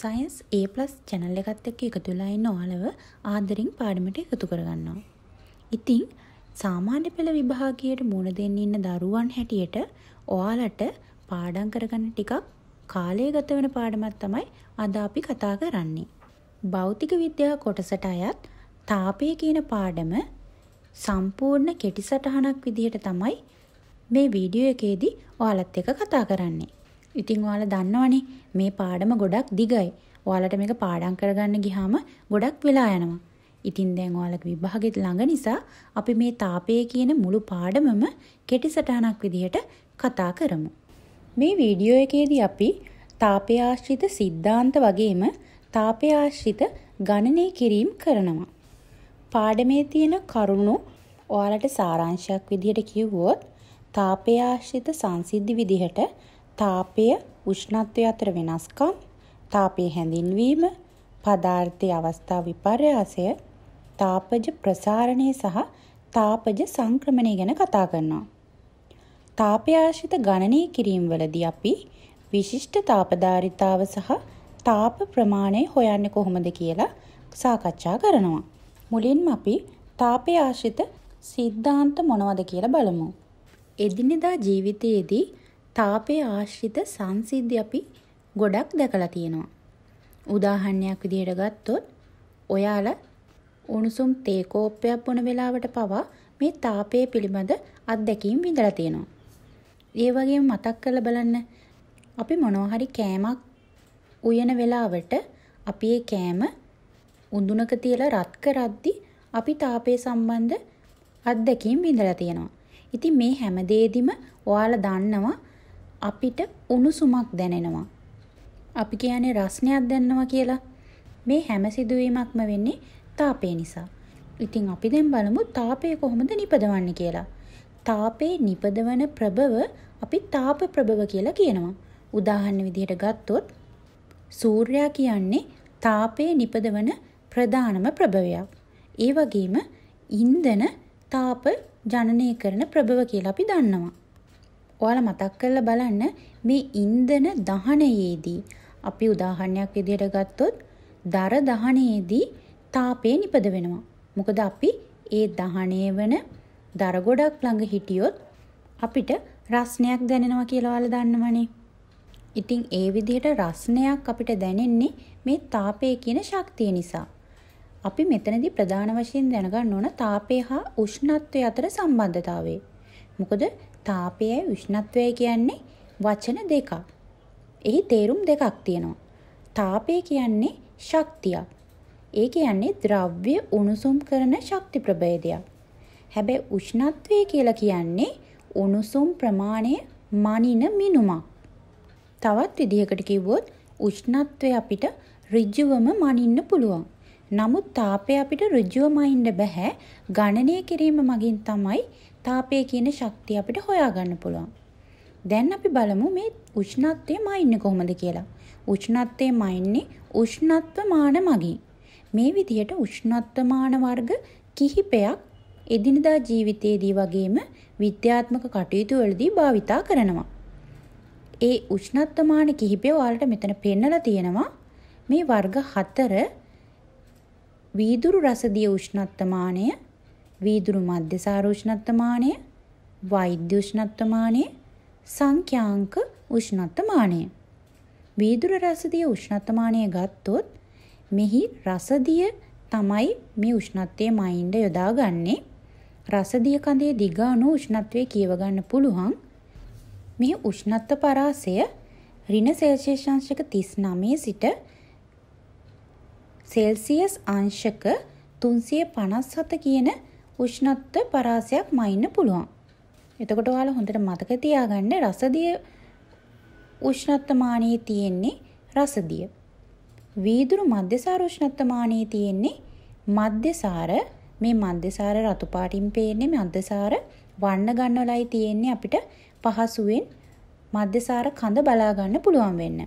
Science ඒ plus channel එකත් එක්ක එකතු වෙලා ඉන්න ඔයාලව ආදරෙන් පාඩමට එකතු කරගන්නවා. ඉතින් සාමාන්‍ය පෙළ විභාගයට මුණ දෙන්න ඉන්න දරුවන් හැටියට ඔයාලට පාඩම් කරගන්න ටිකක් කාලය ගත වෙන පාඩමක් තමයි අද අපි කතා කරන්නේ. භෞතික විද්‍යා කොටසට අයත් තාපය කියන පාඩම සම්පූර්ණ කෙටි සටහනක් විදිහට තමයි මේ වීඩියෝ එකේදී ඔයාලත් එක්ක කතා කරන්නේ. ඉතින් ඔයාලා දන්නවනේ මේ පාඩම ගොඩක් දිගයි. ඔයාලට මේක පාඩම් කරගන්න ගියාම ගොඩක් වෙලා යනවා. ඉතින් දැන් ඔයාලගේ විභාගෙත් ළඟ නිසා අපි මේ තාපය කියන මුළු පාඩමම කෙටි සටහනක් විදිහට කතා කරමු. මේ වීඩියෝ එකේදී අපි තාපය ආශ්‍රිත සිද්ධාන්ත වගේම තාපය ආශ්‍රිත ගණනය කිරීම කරනවා. පාඩමේ තියෙන කරුණු ඔයාලට සාරාංශයක් විදිහට කිව්වොත් තාපය ආශ්‍රිත සංසිද්ධි විදිහට තාපය උෂ්ණත්වය අතර වෙනස්කම් තාපයේ හැඳින්වීම පදාර්ථයේ අවස්ථා විපර්යාසය තාපජ ප්‍රසාරණය සහ තාපජ සංක්‍රමණය ගැන කතා කරනවා. තාපය ආශ්‍රිත ගණනය කිරීමවලදී අපි විශිෂ්ට තාපධාරිතාව සහ තාප ප්‍රමාණය හොයන්නේ කොහොමද කියලා සාකච්ඡා කරනවා. මුලින්ම අපි තාපය ආශ්‍රිත සිද්ධාන්ත මොනවද කියලා බලමු. එදිනෙදා ජීවිතයේදී තාපය ආශ්‍රිත සංසිද්ධි අපි ගොඩක් දැකලා තියෙනවා. උදාහරණයක් විදිහට ගත්තොත් ඔයාලා උණුසුම් තේ කෝප්පයක් බොන වෙලාවට පවා මේ තාපය පිළිබඳ අත්දැකීම් විඳලා තියෙනවා. ඒ වගේම මතක් කරලා බලන්න අපි මොනවා හරි කෑමක් උයන වෙලාවට අපි ඒ කෑම උඳුනක තියලා රත් කරද්දි අපි තාපය සම්බන්ධ අත්දැකීම් විඳලා තියෙනවා. ඉතින් මේ හැම දෙෙදිම ඔයාලා දන්නවා අපිට උණුසුමක් දැනෙනවා. අපි කියන්නේ රස්නයක් දැනනවා කියලා. මේ හැම සිදුවීමක්ම වෙන්නේ තාපය නිසා. ඉතින් අපි දැන් බලමු තාපය කොහොමද නිපදවන්නේ කියලා. තාපේ නිපදවන ප්‍රබව අපි තාප ප්‍රබව කියලා කියනවා. උදාහරණ විදිහට ගත්තොත් සූර්යා කියන්නේ තාපයේ නිපදවන ප්‍රධානම ප්‍රභවයක්. ඒ වගේම ඉන්ධන තාප ජනනය කරන ප්‍රභව කියලා අපි දන්නවා. ඔයාලා මතක් කරලා බලන්න මේ ඉන්ධන දහනයේදී අපි උදාහරණයක් විදිහට ගත්තොත් දර දහනයේදී තාපය නිපද වෙනවා. මොකද අපි ඒ දහනය වන දර ගොඩක් ළඟ හිටියොත් අපිට රස්නයක් දැනෙනවා කියලා ඔයාලා දන්නවනේ. ඉතින් ඒ විදිහට රස්නයක් අපිට දැනෙන්නේ මේ තාපය කියන ශක්තිය නිසා. අපි මෙතනදී ප්‍රධාන වශයෙන් දැනගන්න ඕන තාපය හා උෂ්ණත්වය අතර සම්බන්ධතාවය. මොකද තාපයයි උෂ්ණත්වය කියන්නේ වචන දෙකක්. එහි තේරුම් දෙකක් තියෙනවා. තාපය කියන්නේ ශක්තියක්. ඒ කියන්නේ ද්‍රව්‍ය උණුසුම් කරන ශක්ති ප්‍රභේදයක්. හැබැයි උෂ්ණත්වය කියලා කියන්නේ උණුසුම් ප්‍රමාණය මනින මිනුමක්. තවත් විදිහකට කිව්වොත් උෂ්ණත්වය අපිට ඍජුවම මනින්න පුළුවන්. නමුත් තාපය අපිට ඍජුව මනින්න බෑ. ගණනය කිරීම මගින් තමයි තාපය කියන ශක්තිය අපිට හොයාගන්න පුළුවන්. දැන් අපි බලමු මේ උෂ්ණත්වය මයින්නේ කොහොමද කියලා. උෂ්ණත්වය මයින්නේ උෂ්ණත්ව මාන මගින්. මේ විදිහට උෂ්ණත්ව මාන වර්ග කිහිපයක් එදිනදා ජීවිතයේදී වගේම විද්‍යාත්මක කටයුතු වලදී භාවිතා කරනවා. ඒ උෂ්ණත්වමාන කිහිපය ඔයාලට මෙතන පෙන්නලා තියෙනවා. මේ වර්ග 4 වීදුරු රසදිය උෂ්ණත්වමානය වීදුරු මධ්‍ය සාරෝෂ්ණත්වමානය වෛද්‍ය උෂ්ණත්වමානය සංඛ්‍යාංක උෂ්ණත්වමානය වීදුර රසදිය උෂ්ණත්වමානය ගත්තොත් මෙහි රසදිය තමයි මේ උෂ්ණත්වයේ මයින්ඩ යොදාගන්නේ රසදිය කඳේ දිග අණු උෂ්ණත්වයේ කියව ගන්න පුළුවන් මෙහි උෂ්ණත්ව පරාසය ඍණ සෙල්සියස් අංශක 39 සිට සෙල්සියස් අංශක 357 කියන උෂ්ණත්ව පරාසයක් මයින්න පුළුවන්. එතකොට ඔයාලා හොඳට මතක තියාගන්න රසදිය උෂ්ණත්වමානයේ තියෙන්නේ රසදිය. වීදුරු මධ්‍යසාර උෂ්ණත්වමානයේ තියෙන්නේ මධ්‍යසාර මේ මධ්‍යසාර රතු පාටින් පේන්නේ මධ්‍යසාර වන්න ගන්නවලයි තියෙන්නේ අපිට පහසුවෙන් මධ්‍යසාර කඳ බලා ගන්න පුළුවන් වෙන්න.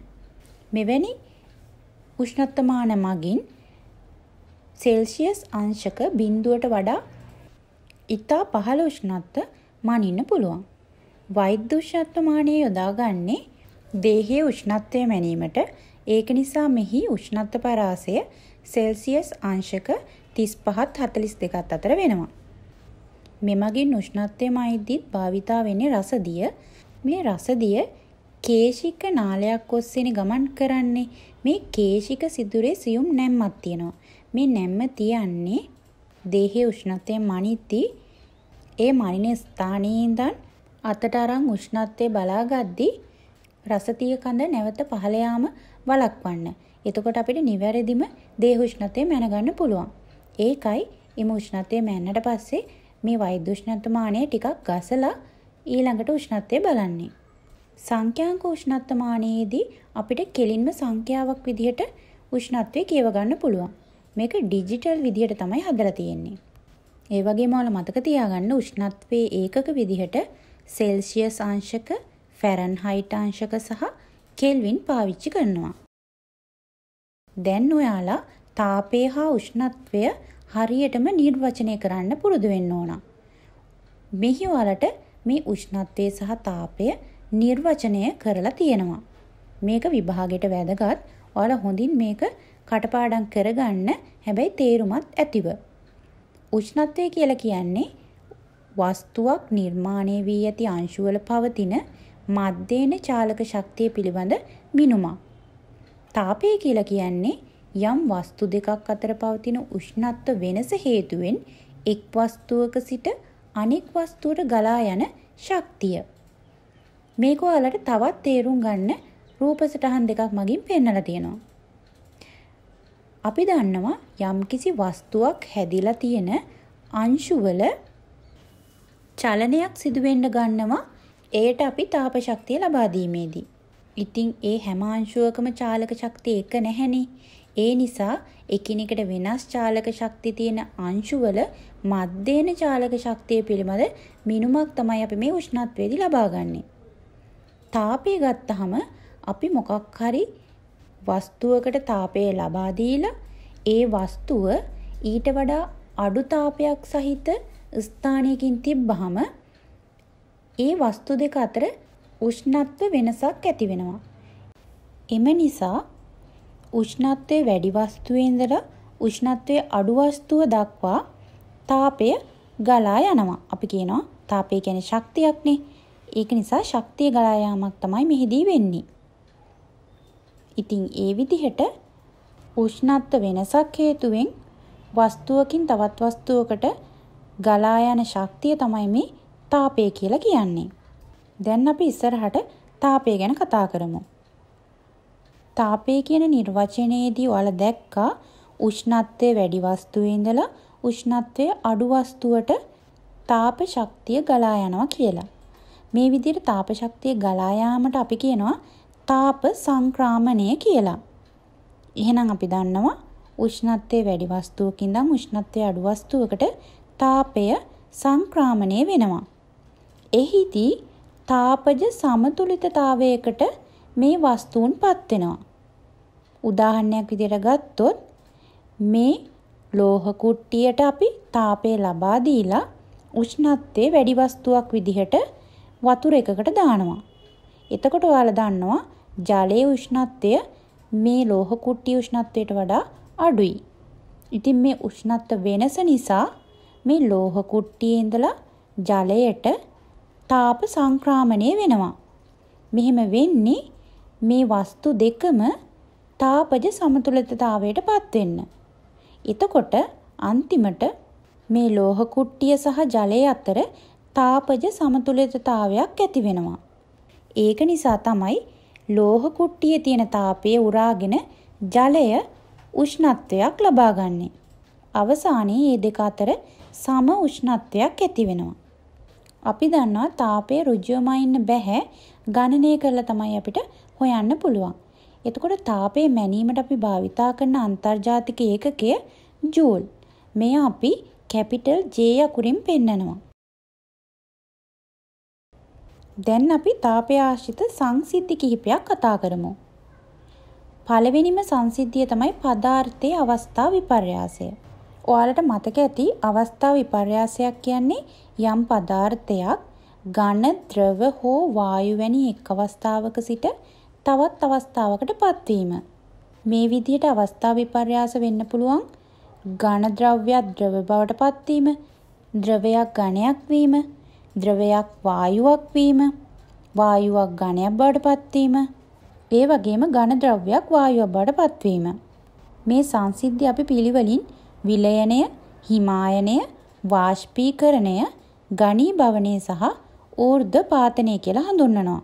මෙවැනි උෂ්ණත්වමාන මගින් සෙල්සියස් අංශක බිඳුවට වඩා ඉතා පහළ උෂ්ණත්ව මනින්න පුළුවන්. වෛද්‍ය උෂ්ණත්වමානය යොදාගන්නේ දේහයේ උෂ්ණත්වය මැනීමට ඒක නිසා මෙහි උෂ්ණත්ව පරාසය සෙල්සියස් අංශක 35ත් 42ත් අතර වෙනවා. මෙමගින් උෂ්ණත්වය මයිද්දිත් භාවිතා වෙන්නේ රසදිය. මේ රසදිය කේශික නාලයක් ඔස්සේනේ ගමන් කරන්නේ. මේ කේශික සිදුරේ සියුම් නැම්මක් තියෙනවා. මේ නැම්ම තියන්නේ දේහයේ උෂ්ණත්වය මනිද්දී ඒ මනින ස්ථානයේ ඉඳන් අතට අරන් උෂ්ණත්වය බලාගද්දී රසතිය කඳ නැවත පහළ යාම වළක්වන්න. එතකොට අපිට නිවැරදිම දේහ උෂ්ණත්වය මැනගන්න පුළුවන්. ඒකයි එම උෂ්ණත්වය මැන්නට පස්සේ මේ වෛද්‍ය උෂ්ණත්වමානය ටිකක් ගසලා ඊළඟට උෂ්ණත්වය බලන්නේ. සංඛ්‍යාංක උෂ්ණත්වමානයේදී අපිට කෙලින්ම සංඛ්‍යාවක් විදිහට උෂ්ණත්වය කියව ගන්න පුළුවන්. මේක ඩිජිටල් විදිහට තමයි හදලා තියෙන්නේ. ඒ වගේම ඔයාලා මතක තියාගන්න උෂ්ණත්වයේ ඒකක විදිහට සෙල්සියස් අංශක, ෆැරන්හයිට් අංශක සහ කෙල්වින් පාවිච්චි කරනවා. දැන් ඔයාලා තාපය හා උෂ්ණත්වය හරියටම නිර්වචනය කරන්න පුරුදු වෙන්න ඕන. මෙහි ඔයාලට මේ උෂ්ණත්වය සහ තාපය නිර්වචනය කරලා තියෙනවා. මේක විභාගයට වැදගත්. ඔයාලා හොඳින් මේක කටපාඩම් කරගන්න හැබැයි තේරුමත් ඇතිව. උෂ්ණත්වය කියලා කියන්නේ වස්තුවක් නිර්මාණය වී ඇති අංශුවල පවතින මධ්‍යන චාලක ශක්තිය පිළිබඳ මිනුමක්. තාපය කියලා කියන්නේ යම් වස්තු දෙකක් අතර පවතින උෂ්ණත්ව වෙනස හේතුවෙන් එක් වස්තුවක සිට අනෙක් වස්තුවට ගලා යන ශක්තිය. මේක ඔයාලට තවත් තේරුම් ගන්න රූප සටහන් දෙකක් මගින් පෙන්වලා තියෙනවා. අපි දන්නවා යම්කිසි වස්තුවක් හැදිලා තියෙන අංශුවල චලනයක් සිදුවෙන්න ගන්නවා ඒයට අපි තාප ශක්තිය ලබා දීමේදී. ඉතින් ඒ හැම අංශුවකම චාලක ශක්තිය එක නැහෙනේ. ඒ නිසා එකිනෙකට වෙනස් චාලක ශක්ති තියෙන අංශුවල මධ්‍යන චාලක ශක්තිය පිළිබඳ මිනුමක් තමයි අපි මේ උෂ්ණත්වයේදී ලබාගන්නේ. තාපය ගත්තහම අපි මොකක් හරි වස්තුවකට තාපය ලබා දීලා ඒ වස්තුව ඊට වඩා අඩු තාපයක් සහිත ස්ථානයකින් තිබ්බහම ඒ වස්තු දෙක අතර උෂ්ණත්ව වෙනසක් ඇති වෙනවා. එම නිසා උෂ්ණත්වයේ වැඩි වස්තුවේ ඉඳලා උෂ්ණත්වයේ අඩු වස්තුව දක්වා තාපය ගලා යනවා. අපි කියනවා තාපය කියන්නේ ශක්තියක්නේ. ඒක නිසා ශක්තිය ගලා යාමක් තමයි මෙහිදී වෙන්නේ. ඉතින් ඒ විදිහට උෂ්ණත්ව වෙනසක් හේතුවෙන් වස්තුවකින් තවත් වස්තුවකට ගලා යන ශක්තිය තමයි මේ තාපය කියලා කියන්නේ. දැන් අපි ඉස්සරහට තාපය ගැන කතා කරමු. තාපය කියන නිර්වචනයේදී ඔයාලා දැක්කා උෂ්ණත්වයේ වැඩි වස්තුවේ ඉඳලා උෂ්ණත්වයේ අඩු වස්තුවට තාප ශක්තිය ගලා යනවා කියලා. මේ විදිහට තාප ශක්තිය ගලා යාමට අපි කියනවා තාප සංක්‍රාමණය කියලා. එහෙනම් අපි දන්නවා උෂ්ණත්වයේ වැඩි වස්තුවක ඉඳන් උෂ්ණත්වයේ අඩු වස්තුවකට තාපය සංක්‍රාමණය වෙනවා. එහිදී තාපජ සමතුලිතතාවයකට මේ වස්තුන්පත් වෙනවා. උදාහරණයක් විදිහට ගත්තොත් මේ ලෝහ කුට්ටියට අපි තාපය ලබා දීලා උෂ්ණත්වයේ වැඩි වස්තුවක් විදිහට වතුර එකකට දානවා. එතකොට ඔයාලා දන්නවා ජලයේ උෂ්ණත්වය මේ ලෝහ කුට්ටිය උෂ්ණත්වයට වඩා අඩුයි. ඉතින් මේ උෂ්ණත්ව වෙනස නිසා මේ ලෝහ කුට්ටියේ ඉඳලා ජලයට තාප සංක්‍රාමණය වෙනවා. මෙහෙම වෙන්නේ මේ වස්තු දෙකම තාපජ සමතුලිතතාවයටපත් වෙන්න. එතකොට අන්තිමට මේ ලෝහ කුට්ටිය සහ ජලය අතර තාපජ සමතුලිතතාවයක් ඇති වෙනවා. ඒක නිසා තමයි ලෝහ කුට්ටියේ තියෙන තාපය උරාගෙන ජලය උෂ්ණත්වයක් ලබා ගන්නෙ. අවසානයේ මේ දෙක අතර සම උෂ්ණත්වයක් ඇති වෙනවා. අපි දන්නවා තාපය ඍජුවම ඉන්න බෑ ගණනය කරලා තමයි අපිට හොයන්න පුළුවන්. එතකොට තාපය මැනීමට අපි භාවිතා කරන අන්තර්ජාතික ඒකකය ජූල්. මෙය අපි කැපිටල් J අකුරින් පෙන්නනවා. දැන් අපි තාපය ආශ්‍රිත සංසිද්ධි කිහිපයක් කතා කරමු. පළවෙනිම සංසිද්ධිය තමයි පදාර්ථයේ අවස්ථා විපර්යාසය. ඔයාලට මතක ඇති අවස්ථා විපර්යාසයක් කියන්නේ යම් පදාර්ථයක් ඝන, ද්‍රව හෝ වායු වැනි එක් අවස්ථාවක සිට තවත් අවස්ථාවකට පත්වීම. මේ විදිහට අවස්ථා විපර්යාස වෙන්න පුළුවන් ඝන ද්‍රව්‍යයක් ද්‍රව බවට පත්වීම, ද්‍රවයක් ඝනයක් වීම, ද්‍රවයක් වායුවක් වීම වායුවක් ඝනයක් බවට පත්වීම ඒ වගේම ඝන ද්‍රව්‍යයක් වායුවක් බවට පත්වීම මේ සංසිද්ධි අපි පිළිවෙලින් විලයනය හිමායනය වාෂ්පීකරණය ඝනී භවනය සහ ඌර්ධ පාතනය කියලා හඳුන්වනවා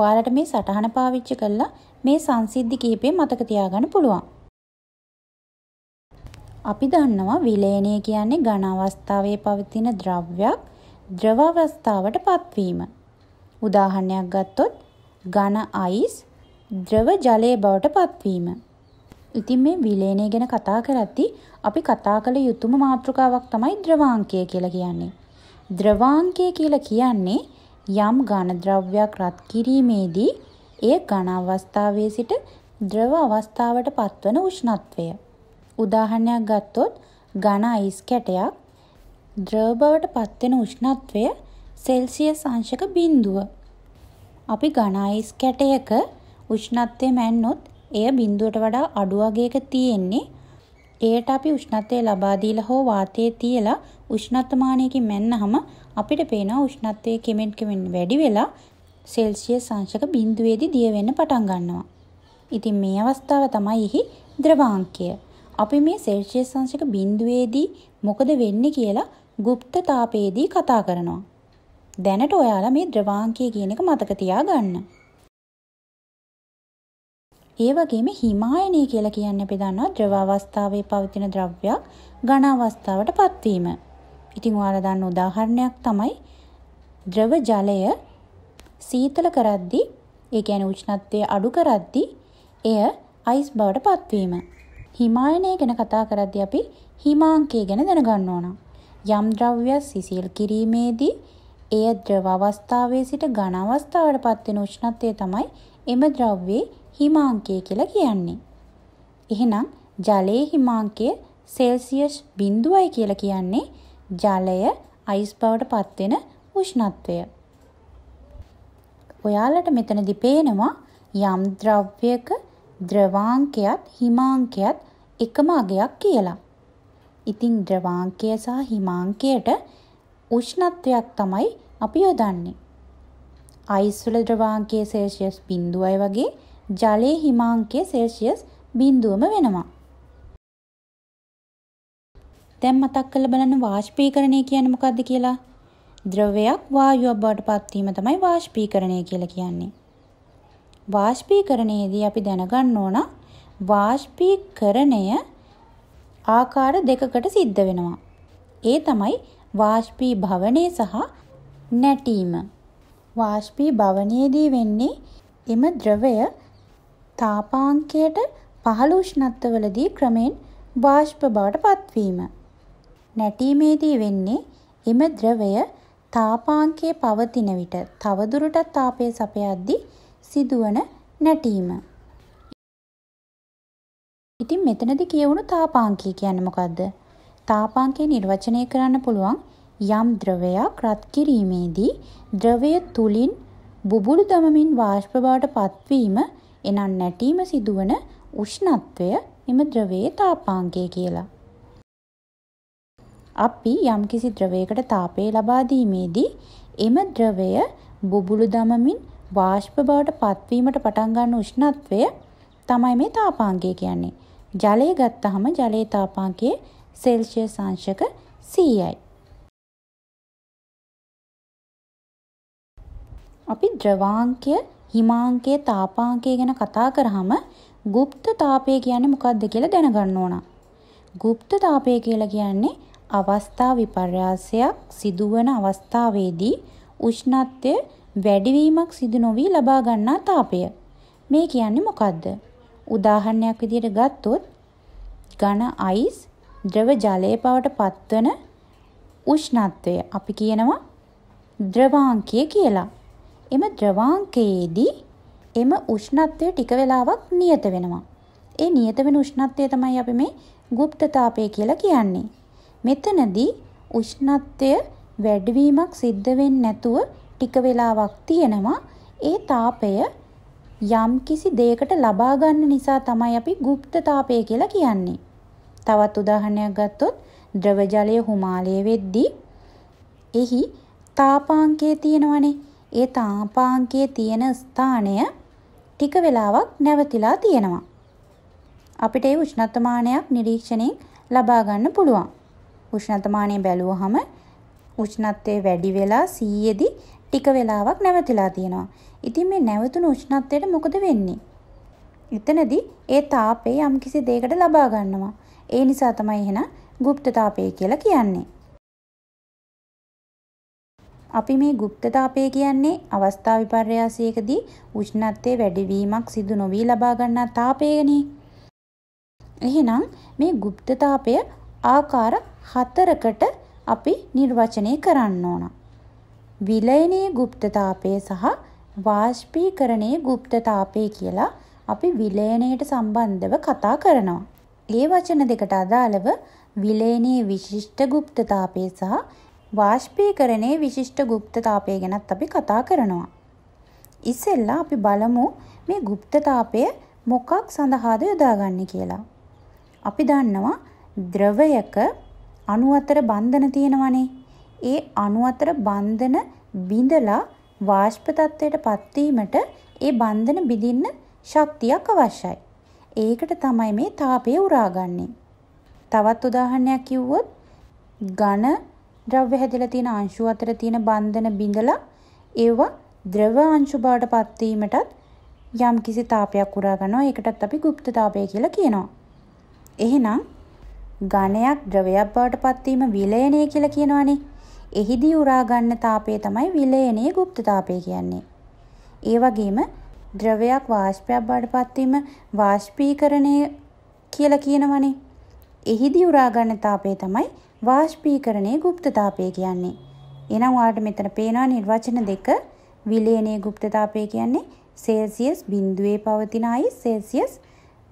ඔයාලට මේ සටහන පාවිච්චි කරලා මේ සංසිද්ධි කිහිපය මතක තියාගන්න පුළුවන් අපි දන්නවා විලේණය කියන්නේ ඝන අවස්ථාවේ පවතින ද්‍රව්‍යයක් ද්‍රව අවස්ථාවට පත්වීම. උදාහරණයක් ගත්තොත් ඝන අයිස් ද්‍රව ජලය බවට පත්වීම. ඉතින් මේ විලේණය ගැන කතා කරද්දී අපි කතා කළ යුතුම මාතෘකාවක් තමයි ද්‍රවාංකය කියලා කියන්නේ. ද්‍රවාංකය කියලා කියන්නේ යම් ඝන ද්‍රව්‍යයක් රත් කිරීමේදී එය ඝන අවස්ථාවේ සිට ද්‍රව අවස්ථාවට පත්වන උෂ්ණත්වය. උදාහරණයක් ගත්තොත් ඝන අයිස් කැටයක් ද්‍රව බවට පත්වෙන උෂ්ණත්වය සෙල්සියස් අංශක බිඳුව. අපි ඝන අයිස් කැටයක උෂ්ණත්වය මැන්නොත් එය බිඳුවට වඩා අඩු වගේක තියෙන්නේ. එයට අපි උෂ්ණත්වය ලබා දීලා හෝ වාතයේ තියලා උෂ්ණත්වමානයකින් මැන්නහම අපිට පේනවා උෂ්ණත්වය කෙමෙන් කෙමෙන් වැඩි වෙලා සෙල්සියස් අංශක බිඳුවේදී දිය වෙන්න පටන් ගන්නවා. ඉතින් මේ අවස්ථාව තමයි එහි ද්‍රවාංකය. අපි මේ සෙල්සියස් අංශක බිඳුවේදී මොකද වෙන්නේ කියලා গুপ্ত තාපයේදී කතා කරනවා. දැනට ඔයාලා මේ ද්‍රවාංකය කියන එක මතක තියාගන්න. ඒ වගේම හිමායනය කියලා කියන්නේ අපි දන්නවා ද්‍රව අවස්ථාවේ පවතින ද්‍රව්‍යයක් ඝන අවස්ථාවට පත්වීම. ඉතින් ඔයාලා දන්න උදාහරණයක් තමයි ද්‍රව ජලය සීතල කරද්දී ඒ කියන්නේ උෂ්ණත්වය අඩු කරද්දී එය අයිස් බවට පත්වීම. හිමායනය ගැන කතා කරද්දී අපි හිමාංකය ගැන දැනගන්න ඕන. යම් ද්‍රව්‍යයක් සිසිල් කිරීමේදී එය ද්‍රව අවස්ථාවේ සිට ඝන අවස්ථාවට පත්වෙන උෂ්ණත්වය තමයි එම ද්‍රව්‍යයේ හිමාංකය කියලා කියන්නේ. එහෙනම් ජලයේ හිමාංකය සෙල්සියස් 0යි කියලා කියන්නේ ජලය අයිස් බවට පත්වෙන උෂ්ණත්වය. ඔයාලට මෙතනදි පේනවා යම් ද්‍රව්‍යයක ද්‍රවාංකයත් හිමාංකයත් එකම අගයක් කියලා. ඉතින් ද්‍රවාංකය සහ හිමාංකයට උෂ්ණත්වයක් තමයි අපි යොදන්නේ. අයිස්වල ද්‍රවාංකයේ සෙල්සියස් 0යි වගේ ජලයේ හිමාංකයේ සෙල්සියස් 0ම වෙනවා. දැන් මතක් කරලා බලන්න වාෂ්පීකරණය කියන්නේ මොකද්ද කියලා. ද්‍රවයක් වායුවක් බවට පත්වීම තමයි වාෂ්පීකරණය කියලා කියන්නේ. වාෂ්පීකරණයේදී අපි දැනගන්න ඕනා වාෂ්පීකරණය ආකාර දෙකකට සිද්ධ වෙනවා. ඒ තමයි වාෂ්පී භවනය සහ නැටීම. වාෂ්පී භවනයේදී වෙන්නේ එම ද්‍රවය තාපාංකයට පහළ උෂ්ණත්වවලදී ක්‍රමෙන් වාෂ්ප බවට පත්වීම. නැටීමේදී වෙන්නේ එම ද්‍රවය තාපාංකයේ පවතින විට තවදුරටත් තාපය සපයද්දී සිදුවන නැටීම. ඉතින් මෙතනදි කියවුණු තාපාංකී කියන්නේ මොකද්ද? තාපාංකය නිර්වචනය කරන්න පුළුවන් යම් ද්‍රවයක් රත් කිරීමේදී ද්‍රවය තුලින් බුබුළු දමමින් වාෂ්ප බවට පත්වීම එනම් නැටීම සිදුවන උෂ්ණත්වය එම ද්‍රවයේ තාපාංකය කියලා. අපි යම්කිසි ද්‍රවයකට තාපය ලබා දීමේදී එම ද්‍රවය බුබුළු දමමින් වාෂ්ප බවට පත්වීමට පටන් ගන්න උෂ්ණත්වය තමයි මේ තාපාංකය කියන්නේ. ජලය ගත්තහම ජලයේ තාපාංකය සෙල්සියස් අංශක 100යි. අපි ද්‍රවාංකය, හිමාංකය, තාපාංකය ගැන කතා කරාම গুপ্ত තාපය කියන්නේ මොකක්ද කියලා දැනගන්න ඕන. গুপ্ত තාපය කියලා කියන්නේ අවස්ථා විපර්යාසයක් සිදුවන අවස්ථාවේදී උෂ්ණත්වය වැඩිවීමක් සිදු නොවී ලබා ගන්නා තාපය. මේ කියන්නේ මොකද්ද? උදාහරණයක් විදිහට ගත්තොත් ඝන අයිස් ද්‍රව ජලය බවට පත්වන උෂ්ණත්වය අපි කියනවා ද්‍රවාංකය කියලා. එම ද්‍රවාංකයේදී එම උෂ්ණත්වය ටික වෙලාවක් නියත වෙනවා. ඒ නියත වෙන උෂ්ණත්වය තමයි අපි මේ গুপ্ত තාපය කියලා කියන්නේ. මෙතනදී උෂ්ණත්වය වැඩිවීමක් සිද්ධ වෙන්නේ නැතුව ටික වෙලාවක් තියෙනවා. ඒ තාපය යම් කිසි දෙයකට ලබා ගන්න නිසා තමයි අපි গুপ্তතාපය කියලා කියන්නේ. තවත් උදාහරණයක් ගත්තොත් ද්‍රව ජලය හුමාලයේ වෙද්දී එහි තාපාංකයේ තියෙනවනේ. ඒ තාපාංකයේ තියෙන ස්ථානය ටික වෙලාවක් නැවතිලා තියෙනවා. අපිට ඒ උෂ්ණත්වමානයක් නිරීක්ෂණයෙන් ලබා ගන්න පුළුවන්. උෂ්ණත්වමානය බැලුවහම උෂ්ණත්වය වැඩි වෙලා 100 ටික වෙලාවක් නැවතිලා තියෙනවා. ඉතින් මේ නැවතුණු උෂ්ණත්වයට මොකද වෙන්නේ? එතනදී ඒ තාපය යම්කිසි දෙයකට ලබා ගන්නවා. ඒ නිසා තමයි එහෙනම් গুপ্ত තාපය කියලා කියන්නේ. අපි මේ গুপ্ত තාපය කියන්නේ අවස්ථා විපර්යාසයකදී උෂ්ණත්වයේ වැඩිවීමක් සිදු නොවී ලබා ගන්නා තාපයනේ. එහෙනම් මේ গুপ্ত තාපය ආකාර හතරකට අපි නිර්වචනය කරන්න ඕන. විලයනයේ গুপ্ত තාපය සහ වාෂ්පීකරණයේ গুপ্ত තාපය කියලා අපි විලයනයට සම්බන්ධව කතා කරනවා. ඒ වචන දෙකට අදාළව විලේනයේ විශිෂ්ට গুপ্ত තාපය සහ වාෂ්පීකරණයේ විශිෂ්ට গুপ্ত තාපය ගැනත් අපි කතා කරනවා. ඉස්සෙල්ලා අපි බලමු මේ গুপ্ত තාපය මොකක් සඳහාද යොදාගන්නේ කියලා. අපි දන්නවා ද්‍රවයක අණු අතර බන්ධන තියෙනවනේ. ඒ අණු අතර බන්ධන බිඳලා වාෂ්ප තත්ත්වයට පත්වීමට ඒ බන්ධන බිඳින්න ශක්තියක් අවශ්‍යයි. ඒකට තමයි මේ තාපය උරාගන්නේ. තවත් උදාහරණයක් කිව්වොත් ඝන ද්‍රව්‍ය හැදලා තියෙන අංශු අතර තියෙන බන්ධන බිඳලා ඒවා ද්‍රව අංශු බවට පත්වීමටත් යම්කිසි තාපයක් උරා ගන්නවා. ඒකටත් අපි গুপ্ত තාපය කියලා කියනවා. එහෙනම් ඝනයක් ද්‍රවයක් බවට පත්වීම විලයනය කියලා කියනවනේ. එහිදී උරා ගන්න තාපය තමයි විලයනයේ গুপ্ত තාපය කියන්නේ. ඒ වගේම ද්‍රවයක් වාෂ්පයක් බවට පත්වීම වාෂ්පීකරණය කියලා කියනවනේ. එහිදී උරා ගන්න තාපය තමයි වාෂ්පීකරණයේ গুপ্ত තාපය කියන්නේ. එහෙනම් ඔයාලට මෙතන පේනවා නිර්වචන දෙක විලේනයේ গুপ্ত තාපය කියන්නේ සෙල්සියස් බිඳුවේ පවතින අයිස් සෙල්සියස්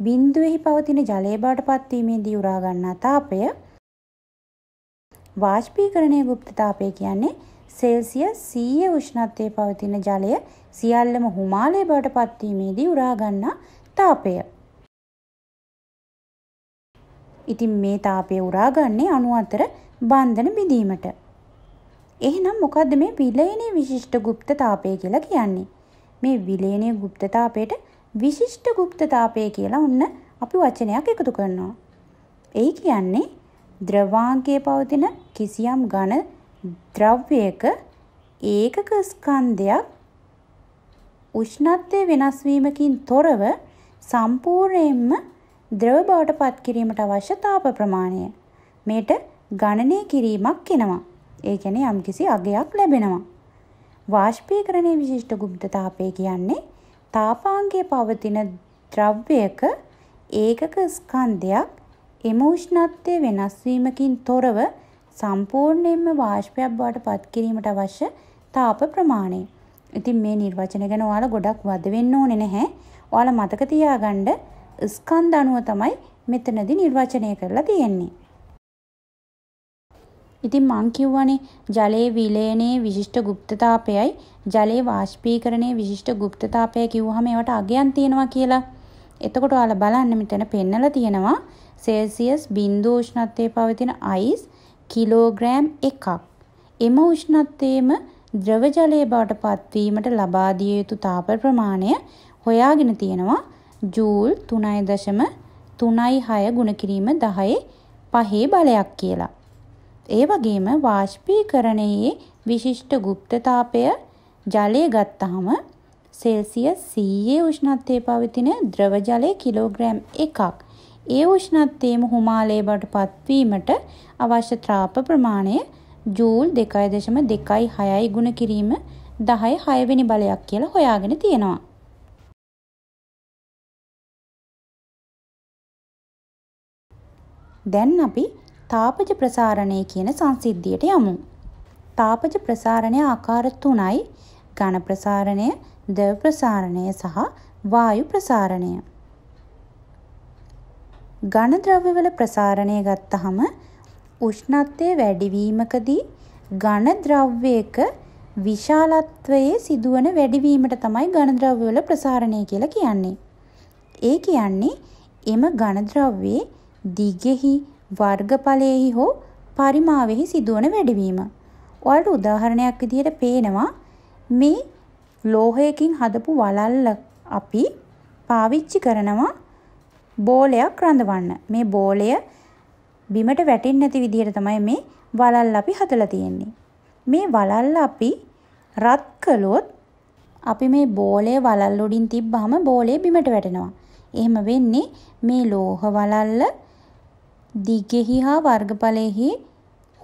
බිඳුවේහි පවතින ජලය බවට පත්වීමේදී උරා ගන්නා තාපය වාෂ්පීකරණයේ গুপ্ত තාපය කියන්නේ සෙල්සියස් 100 උෂ්ණත්වයේ පවතින ජලය සියල්ලම හුමාලය බවට පත්වීමේදී උරා ගන්නා තාපය. ඉතින් මේ තාපය උරා ගන්නේ අණු අතර බන්ධන බිඳීමට. එහෙනම් මොකද්ද මේ විලයනේ විශිෂ්ට গুপ্ত තාපය කියලා කියන්නේ? මේ විලයනේ গুপ্ত තාපයට විශිෂ්ට গুপ্ত තාපය කියලා ඔන්න අපි වචනයක් එකතු කරනවා. එයි කියන්නේ ද්‍රවාංගයේ පවතින කිසියම් ඝන ද්‍රව්‍යයක ඒකක ස්කන්ධයක් උෂ්ණත්වයේ වෙනස් වීමකින් තොරව සම්පූර්ණයෙන්ම ද්‍රව බවට පත් කිරීමට අවශ්‍ය තාප ප්‍රමාණය මේට ගණනය කිරීමක් වෙනවා. ඒ කියන්නේ යම්කිසි අගයක් ලැබෙනවා. වාෂ්පීකරණයේ විශිෂ්ට ගුප්ත තාපය කියන්නේ තාපාංගයේ පවතින ද්‍රව්‍යයක ඒකක ස්කන්ධයක් එම උෂ්ණත්වය වෙනස් වීමකින් තොරව සම්පූර්ණයෙන්ම වාෂ්පයක් බවට පත් කිරීමට අවශ්‍ය තාප ප්‍රමාණය. ඉතින් මේ නිර්වචන ගැන ඔයාලා ගොඩක් වද වෙන්න ඕනේ නැහැ. ඔයාලා මතක තියාගන්න ස්කන්ධ අණුව තමයි මෙතනදී නිර්වචනය කරලා තියෙන්නේ. ඉතින් මං කිව්වනේ ජලයේ විලයනයේ විශිෂ්ට গুপ্তතාවයයි ජලයේ වාෂ්පීකරණයේ විශිෂ්ට গুপ্তතාවය කිව්වහම ඒවට අගයන් තියෙනවා කියලා. එතකොට ඔයාලා බලන්න මෙතන පෙන්නලා තියෙනවා සෙල්සියස් බින්දු උෂ්ණත්වයේ පවතින අයිස් කිලෝග්‍රෑම් එකක්. එම උෂ්ණත්වයේම ද්‍රව ජලය බවට පත්වීමට ලබා දිය යුතු තාප ප්‍රමාණය හොයාගෙන තියෙනවා ජූල් 3.36 ගුණ කිරීම 10 පහේ බලයක් කියලා. ඒ වගේම වාෂ්පීකරණයේ විශිෂ්ට গুপ্ত තාපය ජලය ගත්තහම සෙල්සියස් 100 උෂ්ණත්වයේ පවතින ද්‍රව ජලය කිලෝග්‍රෑම් එකක් ඒ උෂ්ණත්වයේම හුමාලයේ බවට පත්වීමට අවශ්‍ය ත්‍රාප ප්‍රමාණය ජූල් 2.26යි ගුණ කිරීම 10 6 වෙනි බලයක් කියලා හොයාගෙන තියෙනවා. දැන් අපි තාපජ ප්‍රසාරණය කියන සංසිද්ධියට යමු. තාපජ ප්‍රසාරණය ආකාර තුනයි ඝන ප්‍රසාරණය, ද්‍රව ප්‍රසාරණය සහ වායු ප්‍රසාරණය. ඝනද්‍රව්‍යවල ප්‍රසාරණය ගත්තහම උෂ්ණත්වය වැඩිවීමකදී ඝනද්‍රව්‍යයක විශාලත්වයේ සිදුවන වැඩිවීමට තමයි ඝනද්‍රව්‍යවල ප්‍රසාරණය කියලා කියන්නේ. ඒ කියන්නේ එම ඝනද්‍රව්‍යයේ දිගෙහි වර්ගඵලයේහි හෝ පරිමාවෙහි සිදුවන වැඩිවීම. ඔයාලට උදාහරණයක් විදිහට පේනවා මේ ලෝහයකින් හදපු වලල්ල අපි පාවිච්චි කරනවා බෝලයක් රඳවන්න. මේ බෝලය බිමට වැටෙන්නේ නැති විදිහට තමයි මේ වලල් අපි හදලා තියෙන්නේ. මේ වලල් අපි රත් කළොත් අපි මේ බෝලය වලල් උඩින් තිබ්බහම බෝලය බිමට වැටෙනවා. එහෙම වෙන්නේ මේ ලෝහ වලල්ල දිගෙහි හා වර්ගඵලයෙහි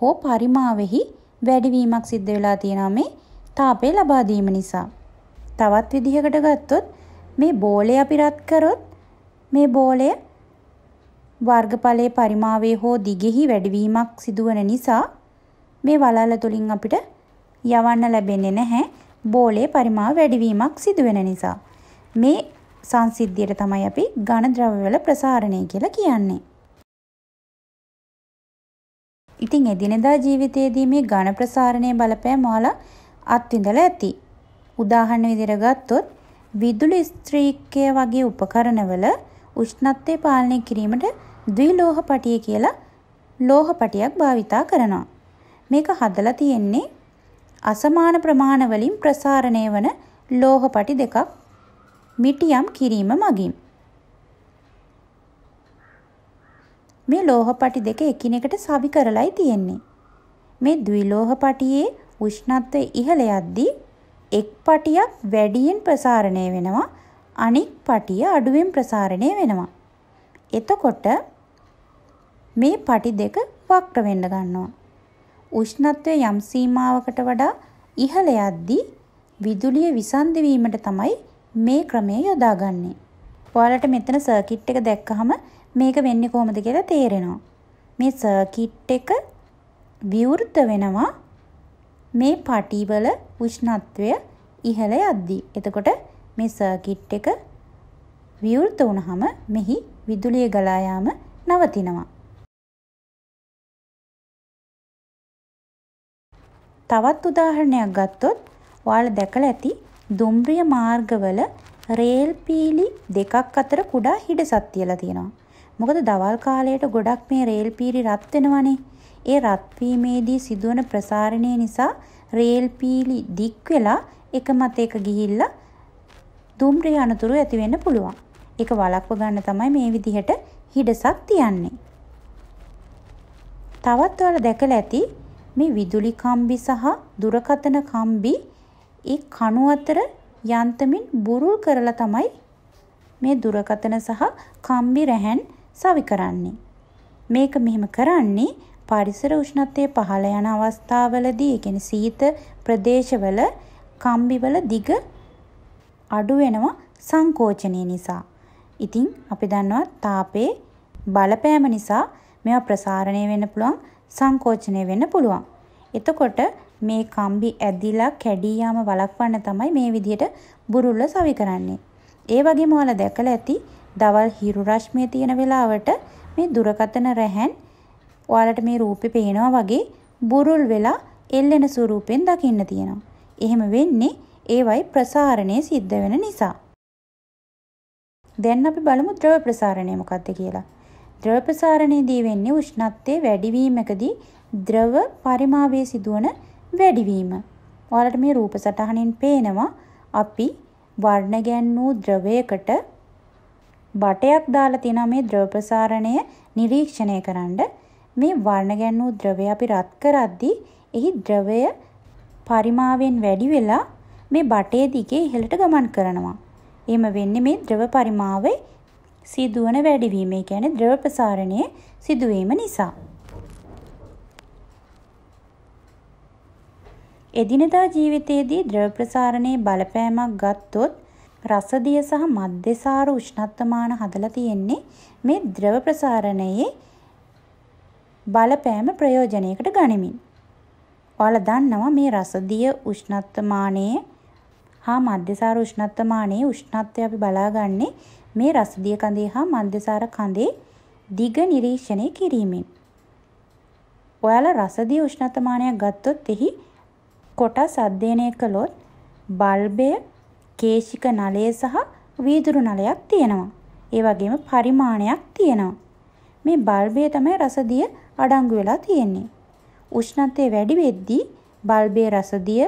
හෝ පරිමාවෙහි වැඩිවීමක් සිද්ධ වෙලා තියෙනවා මේ තාපය ලබා දීම නිසා. තවත් විදිහකට ගත්තොත් මේ බෝලය අපි රත් කරොත් මේ බෝලය වර්ගඵලයේ පරිමාවේ හෝ දිගෙහි වැඩිවීමක් සිදුවන නිසා මේ වලල තුලින් අපිට යවන්න ලැබෙන්නේ නැහැ බෝලයේ පරිමාව වැඩිවීමක් සිදුවෙන නිසා. මේ සංසිද්ධියට තමයි අපි ඝන ද්‍රවවල ප්‍රසාරණය කියලා කියන්නේ. ඉතින් එදිනෙදා ජීවිතයේදී මේ ඝන ප්‍රසාරණයේ බලපෑම ඔයාලා අත්විඳලා ඇති. උදාහරණ විදිහට ගත්තොත් විදුලි ස්ත්‍රීක්කය වගේ උපකරණවල උෂ්ණත්වය පාලනය කිරීමට ද්විලෝහ පටිය කියලා ලෝහ පටියක් භාවිතා කරනවා. මේක හදලා තියෙන්නේ අසමාන ප්‍රමාණ වලින් ප්‍රසාරණය වන ලෝහ පටි දෙකක් මිටියම් කිරීම මගින්. මේ ලෝහ පටි දෙක එකිනෙකට සවි කරලයි තියෙන්නේ. මේ ද්විලෝහ පටියේ උෂ්ණත්වය ඉහළ යද්දී එක් පටියක් වැඩියෙන් ප්‍රසාරණය වෙනවා අනික් පටිය අඩුවෙන් ප්‍රසාරණය වෙනවා. එතකොට මේ පටි දෙක වක්‍ර වෙන්න ගන්නවා. උෂ්ණත්වය යම් සීමාවකට වඩා ඉහළ යද්දී විදුලිය විසන්ධි වීමට තමයි මේ ක්‍රමය යොදාගන්නේ. ඔයාලට මෙතන සර්කිට් එක දැක්කහම මේක වෙන්නේ කොහොමද කියලා තේරෙනවා. මේ සර්කිට් එක විවෘත වෙනවා මේ පටිවල උෂ්ණත්වය ඉහළ යද්දී. එතකොට මේ සර්කිට් එක විවෘත වුණහම මෙහි විදුලිය ගලා යාම නවතිනවා. තවත් උදාහරණයක් ගත්තොත් ඔයාලා දැකලා ඇති දුම්රිය මාර්ගවල රේල් පීලි දෙකක් අතර කුඩා හිඩසක් තියලා තියෙනවා. මොකද දවල් කාලයට ගොඩක් මේ රේල් පීලි රත් වෙනවනේ. ඒ රත් වීමේදී සිදුවන ප්‍රසාරණය නිසා රේල් පීලි දික් වෙලා එක මතයක ගිහිල්ලා දුම්රිය අනතුරු ඇතිවෙන්න පුළුවන්. එක වලක්ව ගන්න තමයි මේ විදිහට හිඩසක් තියන්නේ. තවත් ඔයාලා දැකලා ඇති මේ විදුලි කම්බි සහ දුරකථන කම්බි ඒ කණු අතර යන්තමින් බුරුල් කරලා තමයි මේ දුරකථන සහ කම්බි රැහන් සවි කරන්නේ. මේක මෙහෙම කරන්නේ පරිසර උෂ්ණත්වය පහළ යන අවස්ථාවලදී ඒ කියන්නේ සීත ප්‍රදේශවල කම්බිවල දිග අඩු වෙනවා සංකෝචනය නිසා. ඉතින් අපි දන්නවා තාපයේ බලපෑම නිසා මේවා ප්‍රසාරණය වෙන්න පුළුවන් සංකෝචනය වෙන්න පුළුවන්. එතකොට මේ කම්බි ඇදිලා කැඩී යාම වළක්වන්න තමයි මේ විදිහට බුරුල්ල සවි කරන්නේ. ඒ වගේම ඔයාලා දැකලා ඇති දවල් හිරු රශ්මිය තියෙන වෙලාවට මේ දුරකතන රැහන් ඔයාලට මේ රූපේ පේනවා වගේ බුරුල් වෙලා එල්ලෙන ස්වරූපෙන් දකින්න තියෙනවා. එහෙම වෙන්නේ ඒවයි ප්‍රසාරණය සිද්ධ වෙන නිසා. දැන් අපි බලමු ද්‍රව ප්‍රසාරණය මොකක්ද කියලා. ද්‍රව ප්‍රසාරණයේදී වෙන්නේ උෂ්ණත්වයේ වැඩිවීමකදී ද්‍රව පරිමාවයේ සිදුවන වැඩිවීම. ඔයාලට මේ රූප සටහනින් පේනවා අපි වර්ණ ගැන්වූ ද්‍රවයකට බටයක් දාලා තියෙනවා මේ ද්‍රව ප්‍රසාරණය නිරීක්ෂණය කරන්න. මේ වර්ණ ගැන්වූ ද්‍රවය අපි රත් කරද්දී එහි ද්‍රවය පරිමාවෙන් වැඩි වෙලා මේ බටය දිගේ ඉහළට ගමන් කරනවා. එහෙම වෙන්නේ මේ ද්‍රව පරිමාවේ සිදුවන වැඩිවීම. ඒ කියන්නේ ද්‍රව ප්‍රසාරණයේ සිදුවීම නිසා. එදිනදා ජීවිතයේදී ද්‍රව ප්‍රසාරණයේ බලපෑමක් ගත්තොත් රසදිය සහ මද්දසාර උෂ්ණත්වමාන හදලා තියෙන්නේ මේ ද්‍රව ප්‍රසාරණයේ බලපෑම ප්‍රයෝජනයකට ගනිමින්. ඔයාලා දන්නවා මේ රසදිය උෂ්ණත්වමානයේ හා මධ්‍යසාර උෂ්ණත්වමානයේ උෂ්ණත්වය අපි බලාගන්නේ මේ රසදිය කඳේ හා මධ්‍යසාර කඳේ දිග නිරීක්ෂණය කිරීමෙන්. ඔයාලා රසදිය උෂ්ණත්වමානයක් ගත්තොත් එහි කොටස් අධ්‍යයනය කළොත් බල්බය කේශික නලය සහ වීදුරු නලයක් තියෙනවා. ඒ වගේම පරිමාණයක් තියෙනවා. මේ බල්බය තමයි රසදිය අඩංගු වෙලා තියෙන්නේ. උෂ්ණත්වය වැඩි වෙද්දී බල්බයේ රසදිය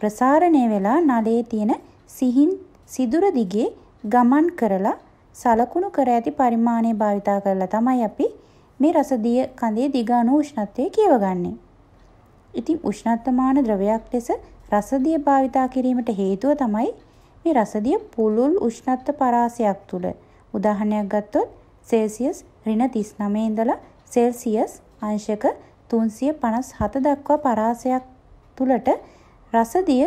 ප්‍රසාරණය වෙලා නලයේ තියෙන සිහින් සිදුර දිගේ ගමන් කරලා සලකුණු කර ඇති පරිමාණය භාවිතා කරලා තමයි අපි මේ රසදිය කඳේ දිග අණු උෂ්ණත්වය කියවගන්නේ. ඉතින් උෂ්ණත්මාන ද්‍රවයක් ලෙස රසදිය භාවිතා කිරීමට හේතුව තමයි මේ රසදිය පුළුල් උෂ්ණත්ව පරාසයක් තුළ උදාහරණයක් ගත්තොත් සෙල්සියස් ඍණ 39 ඉඳලා සෙල්සියස් අංශක 357 දක්වා පරාසයක් තුලට රසදිය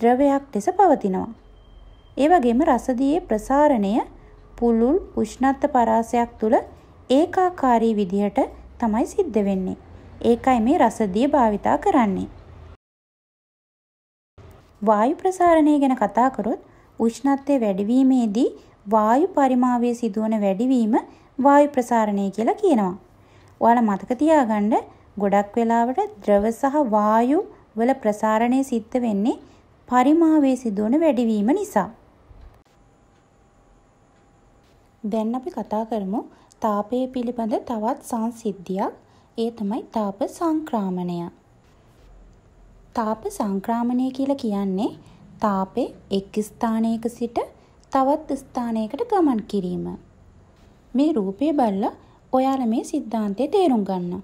ද්‍රවයක් ලෙස පවතිනවා. ඒ වගේම රසදියේ ප්‍රසාරණය පුළුල් උෂ්ණත්ව පරාසයක් තුළ ඒකාකාරී විදිහට තමයි සිද්ධ වෙන්නේ. ඒකයි මේ රසදිය භාවිතා කරන්නේ. වායු ප්‍රසාරණය ගැන කතා කරොත් උෂ්ණත්වය වැඩිවීමේදී වායු පරිමාවයේ සිදුවන වැඩිවීම වායු ප්‍රසාරණය කියලා කියනවා. ඔයාලා මතක තියාගන්න ගොඩක් වෙලාවට ද්‍රව සහ වායු වල ප්‍රසාරණය සිද්ධ වෙන්නේ පරිමාවේ සිදුවන වැඩිවීම නිසා. දැන් අපි කතා කරමු තාපය පිළිබඳ තවත් සංසිද්ධියක්. ඒ තමයි තාප සංක්‍රාමණය. තාප සංක්‍රාමණය කියලා කියන්නේ තාපය එක් ස්ථානයක සිට තවත් ස්ථානයකට ගමන් කිරීම. මේ රූපය බලලා ඔයාලා මේ સિદ્ધාන්තය තේරුම් ගන්න.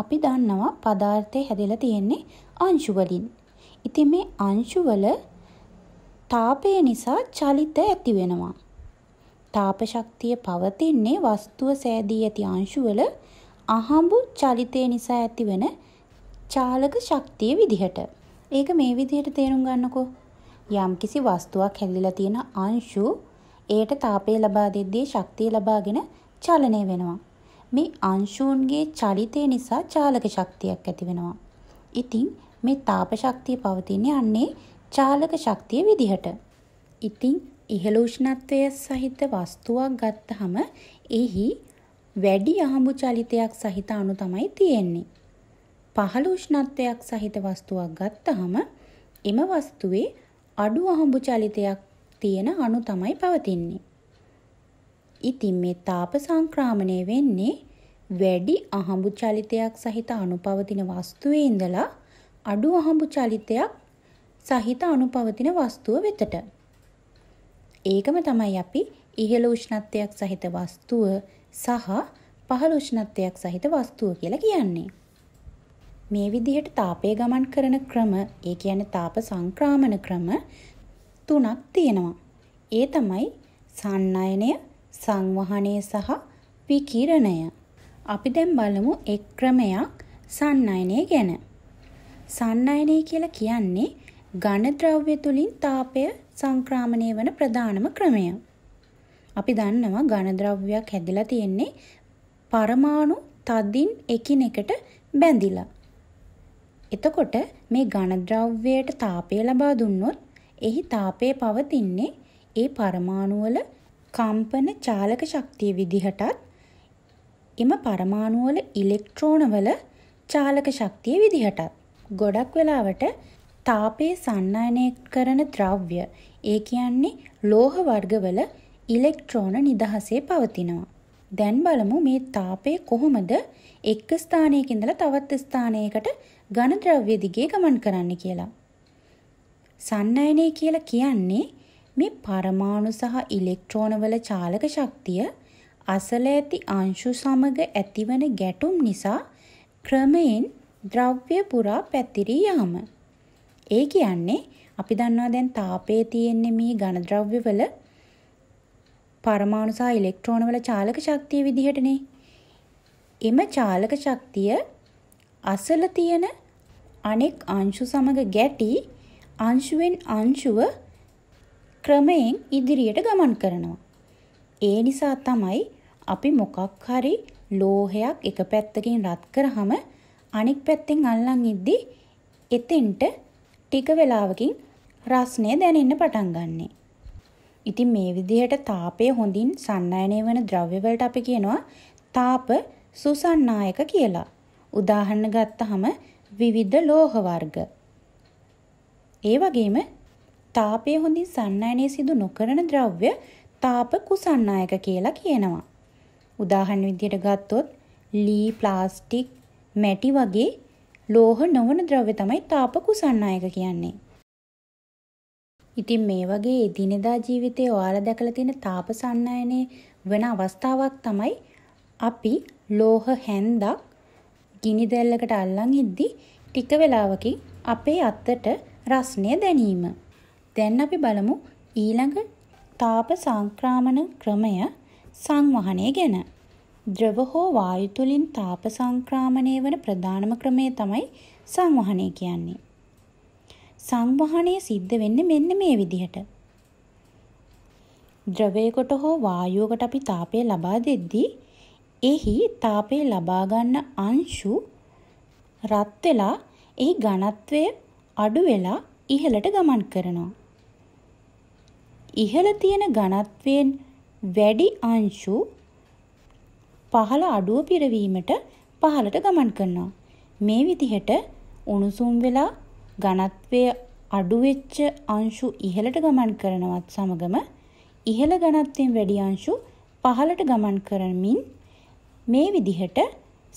අපි දන්නවා පදාර්ථය හැදලා තියෙන්නේ අංශු වලින්. ඉතින් මේ අංශු වල තාපය නිසා චලිත ඇති වෙනවා. තාප ශක්තිය පවතින්නේ වස්තුව සෑදී ඇති අංශු වල අහඹු චලිතය නිසා ඇතිවන චාලක ශක්තිය විදිහට. ඒක මේ විදිහට තේරුම් ගන්නකෝ. යම්කිසි වස්තුවක් හැදිලා තියෙන අංශු ඒට තාපය ලබා දෙද්දී ශක්තිය ලබාගෙන චලනය වෙනවා. මේ අංශූන්ගේ චලිතය නිසා චාලක ශක්තියක් ඇති වෙනවා. ඉතින් මේ තාප ශක්තිය පවතින්නේ අන්නේ චාලක ශක්තිය විදිහට. ඉතින් ඉහළ උෂ්ණත්වය සහිත වස්තුවක් ගත්තහම එහි වැඩි අහඹු චලිතයක් සහිත අණු තමයි තියෙන්නේ. පහළ උෂ්ණත්වයක් සහිත වස්තුවක් ගත්තහම එම වස්තුවේ අඩු අහඹු චලිතයක් තියෙන අණු තමයි පවතින්නේ. ඉතින් මේ තාප සංක්‍රාමණය වෙන්නේ වැඩි අහඹු චලිතයක් සහිත අණු පවතින වස්තුවේ ඉඳලා අඩු අහඹු චලිතයක් සහිත අනුපවතින වස්තුව වෙතට. ඒකම තමයි අපි ඉහළ උෂ්ණත්වයක් සහිත වස්තුව සහ පහළ උෂ්ණත්වයක් සහිත වස්තුව කියලා කියන්නේ. මේ විදිහට තාපය ගමන් කරන ක්‍රම, ඒ කියන්නේ තාප සංක්‍රාමණ ක්‍රම තුනක් තියෙනවා. ඒ තමයි සන්නයනය, සංවහනය සහ විකිරණය. අපි දැන් බලමු එක් ක්‍රමයක් සන්නයනය ගැන. සන්නයනය කියලා කියන්නේ ඝන ද්‍රව්‍ය තුලින් තාපය සංක්‍රාමණය වන ප්‍රධානම ක්‍රමය. අපි දන්නවා ඝන ද්‍රව්‍යයක් හැදිලා තියෙන්නේ පරමාණු තදින් එකිනෙකට බැඳිලා. එතකොට මේ ඝන ද්‍රව්‍යයට තාපය ලබා දුන්නොත් එහි තාපය පවතින්නේ ඒ පරමාණු වල කම්පන චාලක ශක්තිය විදිහටත් එම පරමාණු වල ඉලෙක්ට්‍රෝන වල චාලක ශක්තිය විදිහටත් ගොඩක් වෙලාවට තාපයේ සන්නයනය කරන ද්‍රව්‍ය ඒ කියන්නේ ලෝහ වර්ගවල ඉලෙක්ට්‍රෝන නිදහසේ පවතිනවා. දැන් බලමු මේ තාපය කොහොමද එක් ස්ථානයක ඉඳලා තවත් ස්ථානයකට ඝන ද්‍රව්‍ය දිගේ ගමන් කරන්න කියලා. සන්නයනය කියලා කියන්නේ මේ පරමාණු සහ ඉලෙක්ට්‍රෝන වල චාලක ශක්තිය අසල ඇති අංශු සමග ඇතිවන ගැටුම් නිසා ක්‍රමයෙන් ද්‍රව්‍ය පුරා පැතිරී යාම. ඒ කියන්නේ අපි දන්නවා දැන් තාපයේ තියෙන්නේ මේ ඝන ද්‍රව්‍යවල පරමාණු සහ ඉලෙක්ට්‍රෝන වල චාලක ශක්තිය විදිහටනේ. එම චාලක ශක්තිය අසල තියෙන අනෙක් අංශු සමග ගැටි අංශුවෙන් අංශුව ක්‍රමයෙන් ඉදිරියට ගමන් කරනවා. ඒ නිසා තමයි අපි මොකක් හරි ලෝහයක් එක පැත්තකින් රත් කරාම අනික් පැත්තෙන් අල්ලන් ඉද්දි එතෙන්ට ටික වෙලාවකින් රස්නය දැනෙන්න පටන් ගන්නෙ. ඉතින් මේ විදිහට තාපය හොඳින් සන්නායනය වන ද්‍රව්‍ය වලට අපි කියනවා තාප සුසන්නායක කියලා. උදාහරණ ගත්තහම විවිධ ලෝහ වර්ග. ඒ වගේම තාපය හොඳින් සන්නායනය සිදු නොකරන ද්‍රව්‍ය තාප කුසන්නායක කියලා කියනවා. උදාහරණ විදිහට ගත්තොත් ලී ප්ලාස්ටික් මැටි වගේ ලෝහ නොවන ද්‍රව්‍ය තමයි තාප කුසන්නායක කියන්නේ. ඉතින් මේ වගේ එදිනෙදා ජීවිතේ ඔයාලා දැකලා තියෙන තාප සන්නායනේ වෙන අවස්ථාවක් තමයි අපි ලෝහ හැන්දක් ගිනි දැල්ලකට අල්ලන් ඉද්දි ටික වෙලාවකින් අපේ අත්තට රස්නය දැනීම. දැන් අපි බලමු ඊළඟ තාප සංක්‍රාමණ ක්‍රමය සංවහනය ගැන. ද්‍රව හෝ වායු තුලින් තාප සංක්‍රාමණය වන ප්‍රධානම ක්‍රමය තමයි සංවහනය කියන්නේ. සංවහනය සිද්ධ වෙන්නේ මෙන්න මේ විදිහට. ද්‍රවයකට හෝ වායුවකට අපි තාපය ලබා දෙද්දී එහි තාපය ලබා ගන්න අංශු රත් වෙලා එහි ඝනත්වය අඩු වෙලා ඉහළට ගමන් කරනවා. ඉහළ තියෙන ඝනත්වයෙන් වැඩි අංශු පහළ අඩුව පිරවීමට පහළට ගමන් කරනවා. මේ විදිහට උණුසුම් වෙලා ඝනත්වය අඩු වෙච්ච අංශු ඉහළට ගමන් කරනවත් සමගම ඉහළ ඝනත්වයෙන් වැඩි අංශු පහළට ගමන් කරමින් මේ විදිහට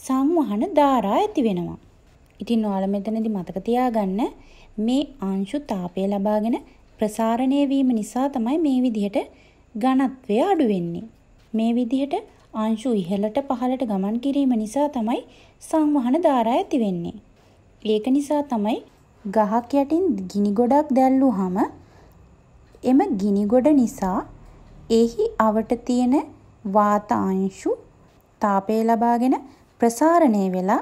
සංවහන ධාරා ඇති වෙනවා. ඉතින් ඔයාලා මෙතනදී මතක තියාගන්න මේ අංශු තාපය ලබාගෙන ප්‍රසාරණය වීම නිසා තමයි මේ විදිහට ඝනත්වය අඩු වෙන්නේ. මේ විදිහට අංශු ඉහළට පහළට ගමන් කිරීම නිසා තමයි සංවහන ධාරා ඇති වෙන්නේ. ඒක නිසා තමයි ගහක් යටින් ගිනි ගොඩක් දැල්ලුවාම එම ගිනි ගොඩ නිසා එහි අවට තියෙන වාත අංශු තාපය ලබාගෙන ප්‍රසාරණය වෙලා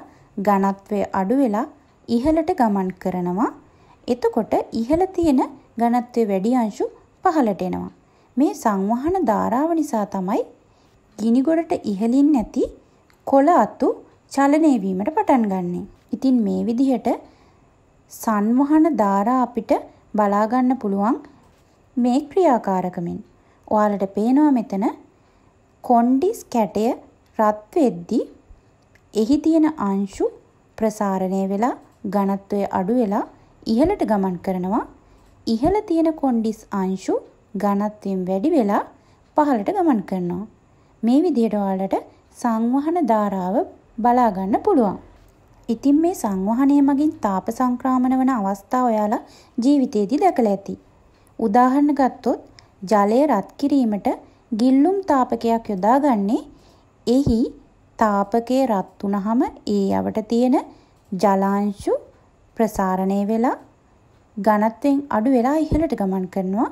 ඝනත්වය අඩු වෙලා ඉහළට ගමන් කරනවා. එතකොට ඉහළ තියෙන ඝනත්වය වැඩි අංශු පහළට එනවා. මේ සංවහන ධාරාව නිසා තමයි ගිනිගොඩට ඉහළින් නැති කොළ අතු චලනය වීමට පටන් ගන්නෙ. ඉතින් මේ විදිහට සංවහන ධාරා අපිට බලා ගන්න පුළුවන් මේ ක්‍රියාකාරකමින්. ඔයාලට පේනවා මෙතන කොන්ඩිස් කැටය රත් වෙද්දී එහි තියෙන අංශු ප්‍රසාරණය වෙලා ඝනත්වය අඩු වෙලා ඉහළට ගමන් කරනවා. ඉහළ තියෙන කොන්ඩිස් අංශු ඝනත්වයෙන් වැඩි වෙලා පහළට ගමන් කරනවා. මේ විදිහට ඔයාලට සංවහන ධාරාව බලා ගන්න පුළුවන්. ඉතින් මේ සංවහනය මගින් තාප සංක්‍රාමණ වන අවස්ථා ඔයාලා ජීවිතයේදී දැකලා ඇති. උදාහරණ ගත්තොත් ජලය රත් කිරීමට ගිල්ලුම් තාපකයක් යොදාගන්නේ එහි තාපකය රත් වුනහම ඒ යවට තියෙන ජලාංශු ප්‍රසාරණය වෙලා ඝනත්වයෙන් අඩු වෙලා ඉහළට ගමන් කරනවා.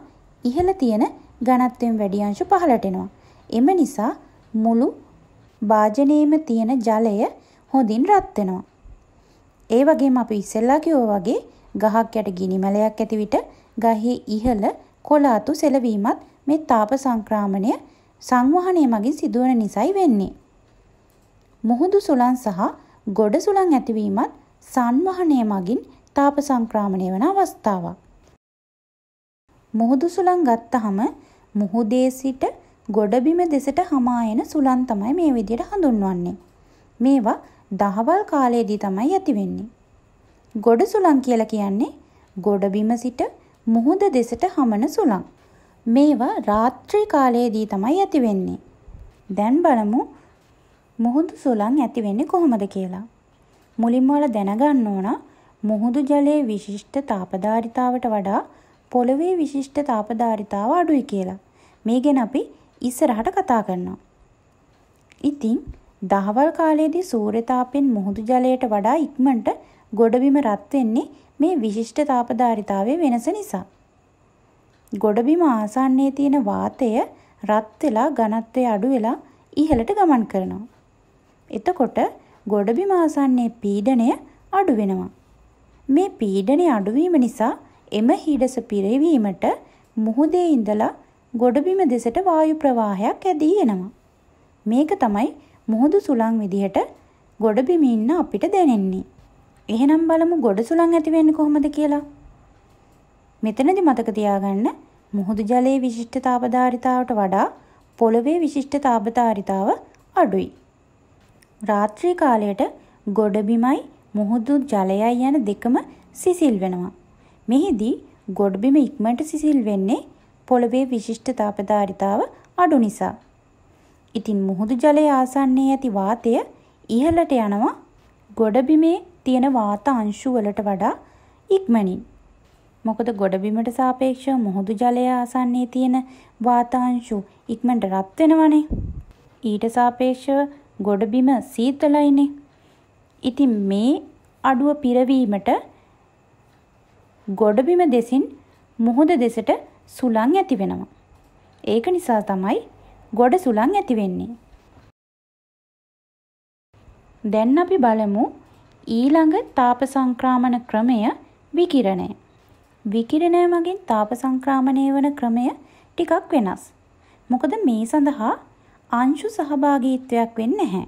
ඉහළ තියෙන ඝනත්වයෙන් වැඩි අංශු පහළට එනවා. එම නිසා මුළු භාජනයේම තියෙන ජලය හොඳින් රත් වෙනවා. ඒ වගේම අපි ඉස්සෙල්ලා කිව්වා වගේ ගහක් යට ගිනිමලයක් ඇති විට ගහේ ඉහළ කොළ අතු සෙලවීමත් මේ තාප සංක්‍රාමණය සංවහනය මගින් සිදුවන නිසයි වෙන්නේ. මුහුදු සුළං සහ ගොඩ සුළං ඇතිවීමත් සංවහනය මගින් තාප සංක්‍රාමණය වන අවස්ථාවක්. මුහුදු සුළං ගත්තහම මුහුදේ සිට ගොඩබිම දෙසට hama එන සුළං තමයි මේ විදියට හඳුන්වන්නේ. මේවා දහවල් කාලයේදී තමයි ඇති වෙන්නේ. ගොඩ සුළං කියලා කියන්නේ ගොඩබිම සිට මුහුද දෙසට හමන සුළං. මේවා රාත්‍රී කාලයේදී තමයි ඇති වෙන්නේ. දැන් බලමු මුහුදු සුළං ඇති වෙන්නේ කොහොමද කියලා. මුලින්ම ඔයාලා දැනගන්න ඕන මුහුදු ජලයේ විශිෂ්ට තාපධාරිතාවට වඩා පොළවේ විශිෂ්ට තාපධාරිතාව අඩුයි කියලා. මේ ගැන අපි ඉස්සරහට කතා කරනවා. ඉතින් දහවල් කාලයේදී සූර්ය තාපෙන් මුහුදු ජලයට වඩා ඉක්මනට ගොඩබිම රත් වෙන්නේ මේ විශිෂ්ට තාපධාරිතාවයේ වෙනස නිසා. ගොඩබිම ආසන්නයේ තියෙන වාතය රත් වෙලා ඝනත්වය අඩු වෙලා ඉහළට ගමන් කරනවා. එතකොට ගොඩබිම ආසන්නයේ පීඩණය අඩු වෙනවා. මේ පීඩණය අඩුවීම නිසා එම හිඩස පිරවීමට මුහුදේ ඉඳලා ගොඩබිම දෙසට වායු ප්‍රවාහයක් ඇදී එනවා. මේක තමයි මුහුදු සුළං විදිහට ගොඩබිම ඉන්න අපිට දැනෙන්නේ. එහෙනම් බලමු ගොඩ සුළං ඇති වෙන්නේ කොහොමද කියලා. මෙතනදි මතක තියාගන්න මුහුදු ජලයේ විශිෂ්ට තාපධාරිතාවට වඩා පොළවේ විශිෂ්ට තාපධාරිතාව අඩුයි. රාත්‍රී කාලයට ගොඩබිමයි මුහුදු ජලයයි යන දෙකම සිසිල් වෙනවා. මෙහිදී ගොඩබිම ඉක්මනට සිසිල් වෙන්නේ පොළවේ විශිෂ්ට තාපධාරිතාව අඩු නිසා. ඉතින් මුහුදු ජලය ආසන්නයේ ඇති වාතය ඉහළට යනවා ගොඩබිමේ තියෙන වාත අංශු වලට වඩා ඉක්මනින්. මොකද ගොඩබිමට සාපේක්ෂව මුහුදු ජලය ආසන්නයේ තියෙන වාත අංශු ඉක්මනට රත් වෙනවනේ. ඊට සාපේක්ෂව ගොඩබිම සීතලයිනේ. ඉතින් මේ අඩුව පිරවීමට ගොඩබිම දෙසින් මුහුද දෙසට සුළං ඇති වෙනවා. ඒක නිසා තමයි ගොඩ සුළං ඇති වෙන්නේ. දැන් අපි බලමු ඊළඟ තාප සංක්‍රාමන ක්‍රමය විකිරණය. විකිරණය මගින් තාප සංක්‍රාමණය වන ක්‍රමය ටිකක් වෙනස්. මොකද මේ සඳහා අංශු සහභාගීත්වයක් වෙන්නේ නැහැ.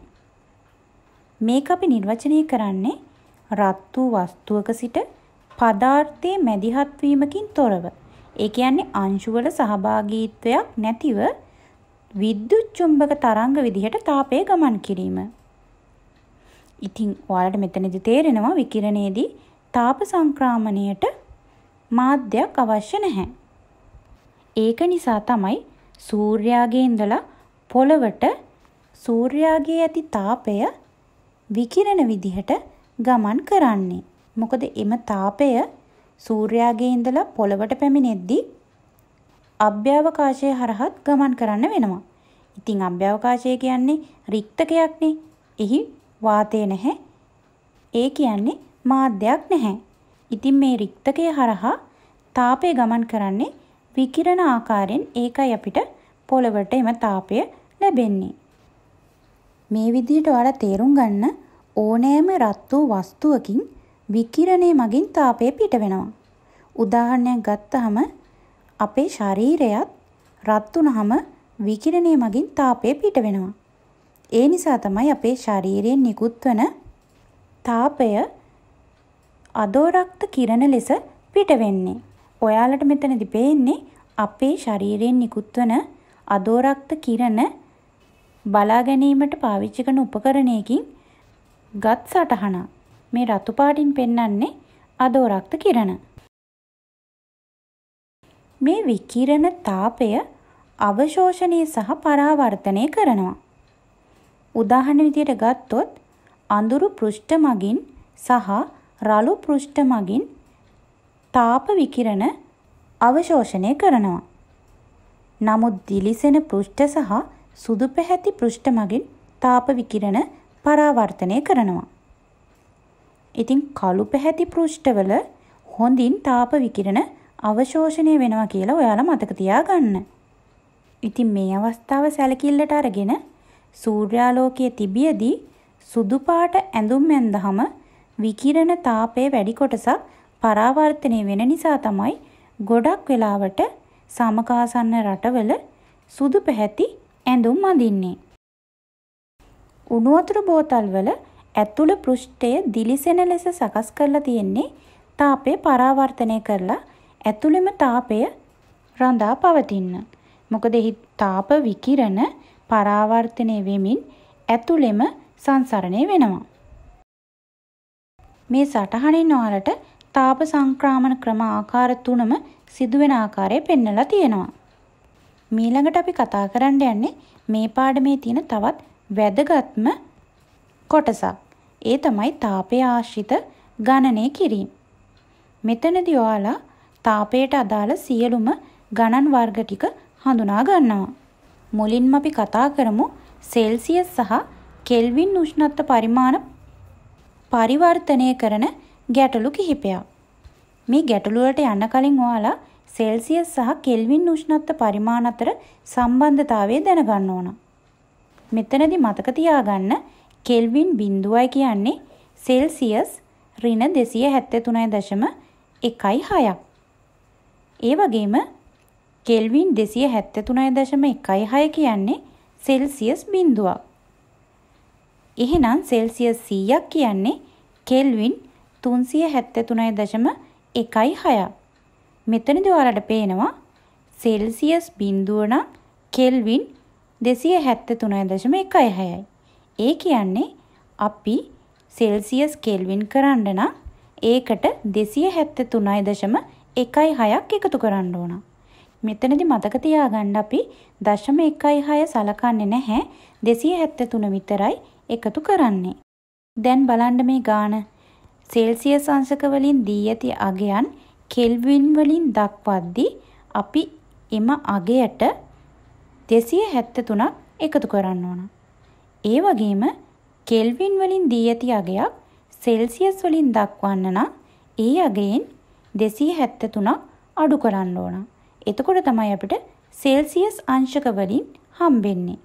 මේක අපි නිර්වචනය කරන්නේ රත් වූ වස්තුවක සිට පදාර්ථයේ මැදිහත් වීමකින් තොරව ඒ කියන්නේ අංශුවල සහභාගීත්වයක් නැතිව විද්‍යුත් චුම්බක තරංග විදිහට තාපය ගමන් කිරීම. ඉතින් ඔයාලට මෙතනදි තේරෙනවා විකිරණයේදී තාප සංක්‍රාමණයට මාධ්‍යයක් අවශ්‍ය නැහැ. ඒක නිසා තමයි සූර්යාගේ ඉඳලා පොළවට සූර්යාගේ ඇති තාපය විකිරණ විදිහට ගමන් කරන්නේ. මොකද එම තාපය සූර්යාගේ ඉඳලා පොළවට පැමිණෙද්දී අභ්‍යවකාශයේ හරහත් ගමන් කරන්න වෙනවා. ඉතින් අභ්‍යවකාශය කියන්නේ රික්තකයක්නේ. එහි වාතය නැහැ. ඒ කියන්නේ මාධ්‍යයක් නැහැ. ඉතින් මේ රික්තකය හරහා තාපය ගමන් කරන්නේ විකිරණ ආකාරයෙන් ඒකයි අපිට පොළවට එම තාපය ලැබෙන්නේ. මේ විදිහට ඔයාලා තේරුම් ගන්න ඕනෑම රත් වූ වස්තුවකින් විකිරණය මගින් තාපය පිට වෙනවා. උදාහරණයක් ගත්තහම අපේ ශරීරයත් රත් වුනහම විකිරණය මගින් තාපය පිට වෙනවා. ඒ නිසා තමයි අපේ ශරීරයෙන් නිකුත් වන තාපය අදෝරක්ත කිරණ ලෙස පිට වෙන්නේ. ඔයාලට මෙතනදි පේන්නේ අපේ ශරීරයෙන් නිකුත් වන අදෝරක්ත කිරණ බලා ගැනීමට පාවිච්චි කරන උපකරණයකින් ගත් සටහනක්. මේ රතු පාටින් පෙන්වන්නේ අදෝරක්ත කිරණ. මේ විකිරණ තාපය අවශෝෂණය සහ පරාවර්තනය කරනවා. උදාහරණ විදියට ගත්තොත් අඳුරු පෘෂ්ඨ මගින් සහ රළු පෘෂ්ඨ මගින් තාප විකිරණ අවශෝෂණය කරනවා. නමුත් දිලිසෙන පෘෂ්ඨ සහ සුදු පැහැති පෘෂ්ඨ මගින් තාප විකිරණ පරාවර්තනය කරනවා. ඉතින් කළු පැහැති පෘෂ්ඨවල හොඳින් තාප විකිරණ අවශෝෂණය වෙනවා කියලා ඔයාලා මතක තියාගන්න. ඉතින් මේ අවස්ථාව සැලකිල්ලට අරගෙන සූර්යාලෝකයේ තිබියදී සුදු පාට ඇඳුම් ඇඳහම විකිරණ තාපයේ වැඩි කොටසක් පරාවර්තනය වෙන නිසා තමයි ගොඩක් වෙලාවට සමකාසන්න රටවල සුදු පැහැති ඇඳුම් අඳින්නේ. උණු වතුර බෝතල් වල ඇතුළ පෘෂ්ඨය දිලිසෙන ලෙස සකස් කරලා තියෙන්නේ තාපය පරාවර්තනය කරලා ඇතුළෙම තාපය රඳා පවතින්න. මොකද එහි තාප විකිරණ පරාවර්තනය වෙමින් ඇතුළෙම සංසරණය වෙනවා. මේ සටහනින් ඔයාලට තාප සංක්‍රාමණ ක්‍රම ආකාර තුනම සිදුවෙන ආකාරය පෙන්නලා තියෙනවා. මීළඟට අපි කතා කරන්න යන්නේ මේ පාඩමේ තියෙන තවත් වැදගත්ම කොටසක්. ඒ තමයි තාපය ආශ්‍රිත ගණනය කිරීම. මෙතනදී ඔයාලා තාපයට අදාළ සියලුම ගණන් වර්ග ටික හඳුනා ගන්නවා. මුලින්ම අපි කතා කරමු සෙල්සියස් සහ කෙල්වින් උෂ්ණත්ව පරිමාණ පරිවර්තනය කරන ගැටලු කිහිපයක්. මේ ගැටලු වලට යන්න කලින් ඔයාලා සෙල්සියස් සහ කෙල්වින් උෂ්ණත්ව පරිමාණ අතර සම්බන්ධතාවය දැනගන්න ඕන. මෙතනදී මතක තියාගන්න කෙල්වින් බින්දුවයි කියන්නේ සෙල්සියස් ඍණ 273.16ක්. ඒ වගේම කෙල්වින් 273.16 කියන්නේ සෙල්සියස් බින්දුවක්. එහෙනම් සෙල්සියස් 100ක් කියන්නේ කෙල්වින් 373.16ක්. මෙතනදී ඔයාලට පේනවා සෙල්සියස් බින්දුව නම් කෙල්වින් 273.16යි. ඒ කියන්නේ අපි සෙල්සියස් කෙල්වින් කරන්න නම් ඒකට දෙසිය හැත්ත තුනයි දශම එකයි හයක් එකතු කරන්න ඕන. මෙතනදි මතක තියාගන්න අපි දශම එකයි හය සලකන්නේ නැහැ දෙසිය හැත්ත තුන විතරයි එකතු කරන්නේ. දැන් බලන්න මේ ගාන සෙල්සිය සංශකවලින් දී ඇති අගයන් කෙල්වින් වලින් දක්වද්දී අපි එම අගයට දෙසිය හැත්ත තුනක් එකතු කරන්න ඕන. ඒ වගේම කෙල්වින් වලින් දී ඇති අගයක් සෙල්සියස් වලින් දක්වන්න නම් ඒ අගයෙන් 273ක් අඩු කරන්න ඕන. එතකොට තමයි අපිට සෙල්සියස් අංශක වලින් හම්බෙන්නේ.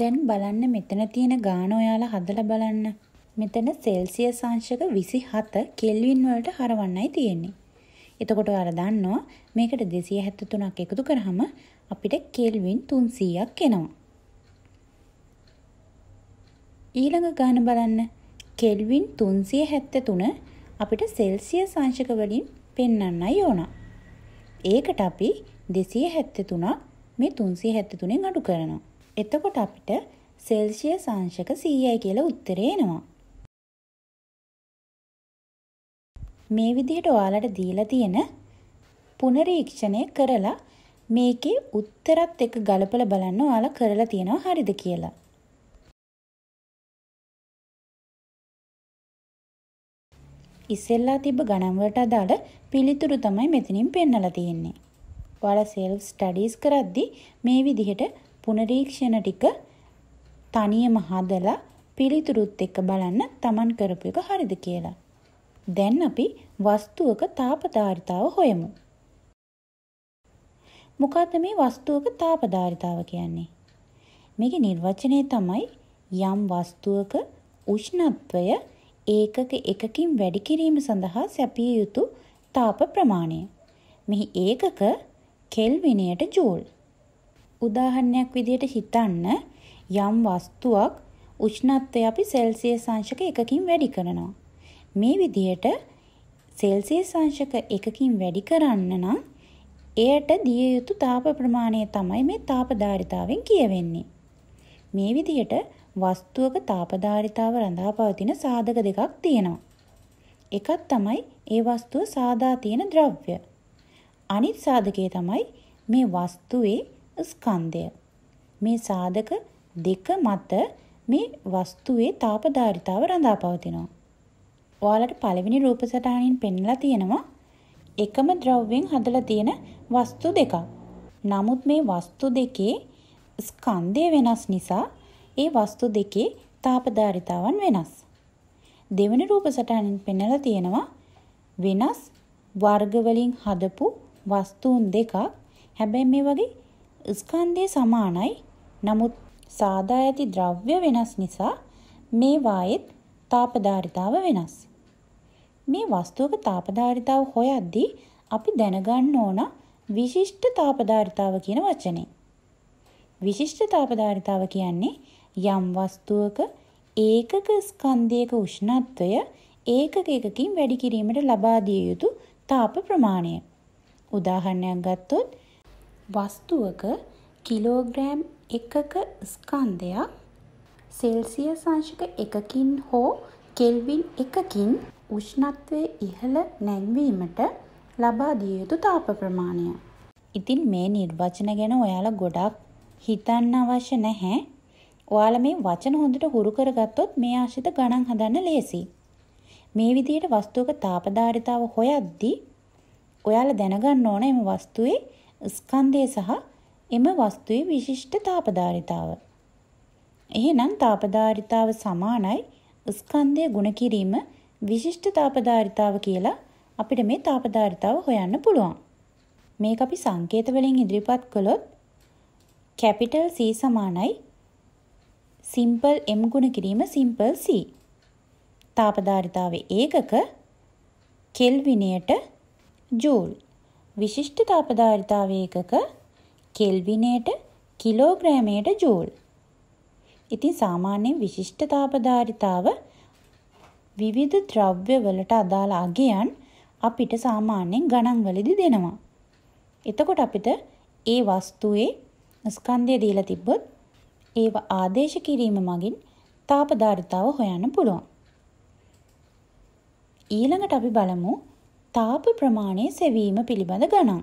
දැන් බලන්න මෙතන තියෙන ගාන ඔයාලා හදලා බලන්න. මෙතන සෙල්සියස් අංශක 27 කෙල්වින් වලට හරවන්නයි තියෙන්නේ. එතකොට අර දන්නවා මේකට 273ක් එකතු කරාම අපිට කෙල්වින් 300ක් එනවා. ඊළඟ ගාන බලන්න කෙල්වින් තුන්සිය හැත්ත තුන අපිට සෙල්සිය සංශක වලින් පෙන්නන්නයි ඕන. ඒකට අපි දෙසිය හැත්ත තුනක් මේ තුන්සිය හැත්ත තුනෙන් අඩු කරනවා. එතකොට අපිට සෙල්සිය සංශක සීයයි කියලා උත්තරේනවා. මේ විදිහට ඔයාලට දීලා තියෙන පුනරීක්ෂණය කරලා මේකේ උත්තරත් එක ගලපලා බලන්න ඔයාලා කරලා තියෙනවා හරිද කියලා. ඉස්සෙල්ලා තිබ්බ ගණන්වලට අදාළ පිළිතුරු තමයි මෙතනින් පෙන්නලා තියෙන්නේ. ඔයාලා self studies කරද්දි මේ විදිහට පුනරීක්ෂණ ටික තනියම හදලා පිළිතුරුත් එක්ක බලන්න Taman කරපු එක හරිද කියලා. දැන් අපි වස්තුවක තාපදාරිතාව හොයමු. මොකද්ද මේ වස්තුවක තාපදාරිතාව කියන්නේ? මේකේ නිර්වචනය තමයි යම් වස්තුවක උෂ්ණත්වය ඒකක එකකින් වැඩි කිරීම සඳහා සැපිය යුතු තාප ප්‍රමාණය. මෙහි ඒකක කෙල්විනයට ජූල්. උදාහරණයක් විදිහට හිතන්න යම් වස්තුවක් උෂ්ණත්වය අපි සෙල්සියස් අංශක එකකින් වැඩි කරනවා. මේ විදිහට සෙල්සියස් අංශක එකකින් වැඩි කරන්න නම් එයට දිය යුතු තාප ප්‍රමාණය තමයි මේ තාප ධාරිතාවෙන් කියවෙන්නේ. මේ විදිහට වස්තුවක තාපධාරිතාව රඳා පවතින සාධක දෙකක් තියෙනවා. එකක් තමයි ඒ වස්තුව සාදා තියෙන ද්‍රව්‍ය. අනිත් සාධකය තමයි මේ වස්තුවේ ස්කන්ධය. මේ සාධක දෙක මත මේ වස්තුවේ තාපධාරිතාව රඳා පවතිනවා. ඔයාලට පළවෙනි රූප සටහනින් පෙන්ලා තියෙනවා එකම ද්‍රව්‍යෙන් හදලා තියෙන වස්තු දෙකක්. නමුත් මේ වස්තු දෙකේ ස්කන්ධය වෙනස් නිසා ඒ වස්තු දෙකේ තාපධාරිතාවන් වෙනස්. දෙවන රූප සටහනින් පෙන්වලා තියෙනවා වෙනස් වර්ග වලින් හදපු වස්තුන් දෙකක්. හැබැයි මේ වගේ ස්කන්ධය සමානයි. නමුත් සාදා ඇති ද්‍රව්‍ය වෙනස් නිසා මේ වායෙත් තාපධාරිතාව වෙනස්. මේ වස්තුවක තාපධාරිතාව හොයද්දී අපි දැනගන්න ඕන විශිෂ්ට තාපධාරිතාව කියන වචනේ. විශිෂ්ට තාපධාරිතාව කියන්නේ යම් වස්තුවක ඒකක ස්කන්ධයක උෂ්ණත්වය ඒකක එකකින් වැඩි කිරීමට ලබා දිය යුතු තාප ප්‍රමාණය. උදාහරණයක් ගත්තොත් වස්තුවක කිලෝග්‍රෑම් එකක ස්කන්ධයක් සෙල්සියස් අංශක එකකින් හෝ කෙල්වින් එකකින් උෂ්ණත්වයේ ඉහළ නැංවීමට ලබා දිය යුතු තාප ප්‍රමාණය. ඉතින් මේ නිර්වචන ගැන ඔයාලා ගොඩක් හිතන්න අවශ්‍ය නැහැ. ඔයාලා මේ වචන හොඳට හුරු කරගත්තොත් මේ ආශ්‍රිත ගණන් හදන්න ලේසි. මේ විදිහට වස්තුවක තාපධාරිතාව හොයද්දී ඔයාලා දැනගන්න ඕන එම වස්තුවේ ස්කන්ධය සහ එම වස්තුවේ විශිෂ්ට තාපධාරිතාව. එහෙනම් තාපධාරිතාව සමානයි ස්කන්ධය ගුණ කිරීම විශිෂ්ට තාපධාරිතාව කියලා අපිට මේ තාපධාරිතාව හොයන්න පුළුවන්. මේක අපි සංකේත වලින් ඉදිරිපත් කළොත් capital C සමානයි සිම්පල් m ගුණ කිරීම සිම්පල් c. තාපධාරිතාවේ ඒකක කෙල්විනයට ජූල්. විශිෂ්ට තාපධාරිතාවේ ඒකක කෙල්විනයට කිලෝග්‍රෑමයට ජූල්. ඉතින් සාමාන්‍යයෙන් විශිෂ්ට තාපධාරිතාව විවිධ ද්‍රව්‍යවලට අදාළ අගයන් අපිට සාමාන්‍යයෙන් ගණන්වලදී දෙනවා. එතකොට අපිට ඒ වස්තුවේ ස්කන්ධය දීලා තිබ්බොත් ඒව ආදේශ කිරීම මගින් තාපධාරිතාව හොයන්න පුළුවන්. ඊළඟට අපි බලමු තාප ප්‍රමාණය සෙවීම පිළිබඳ ගණන්.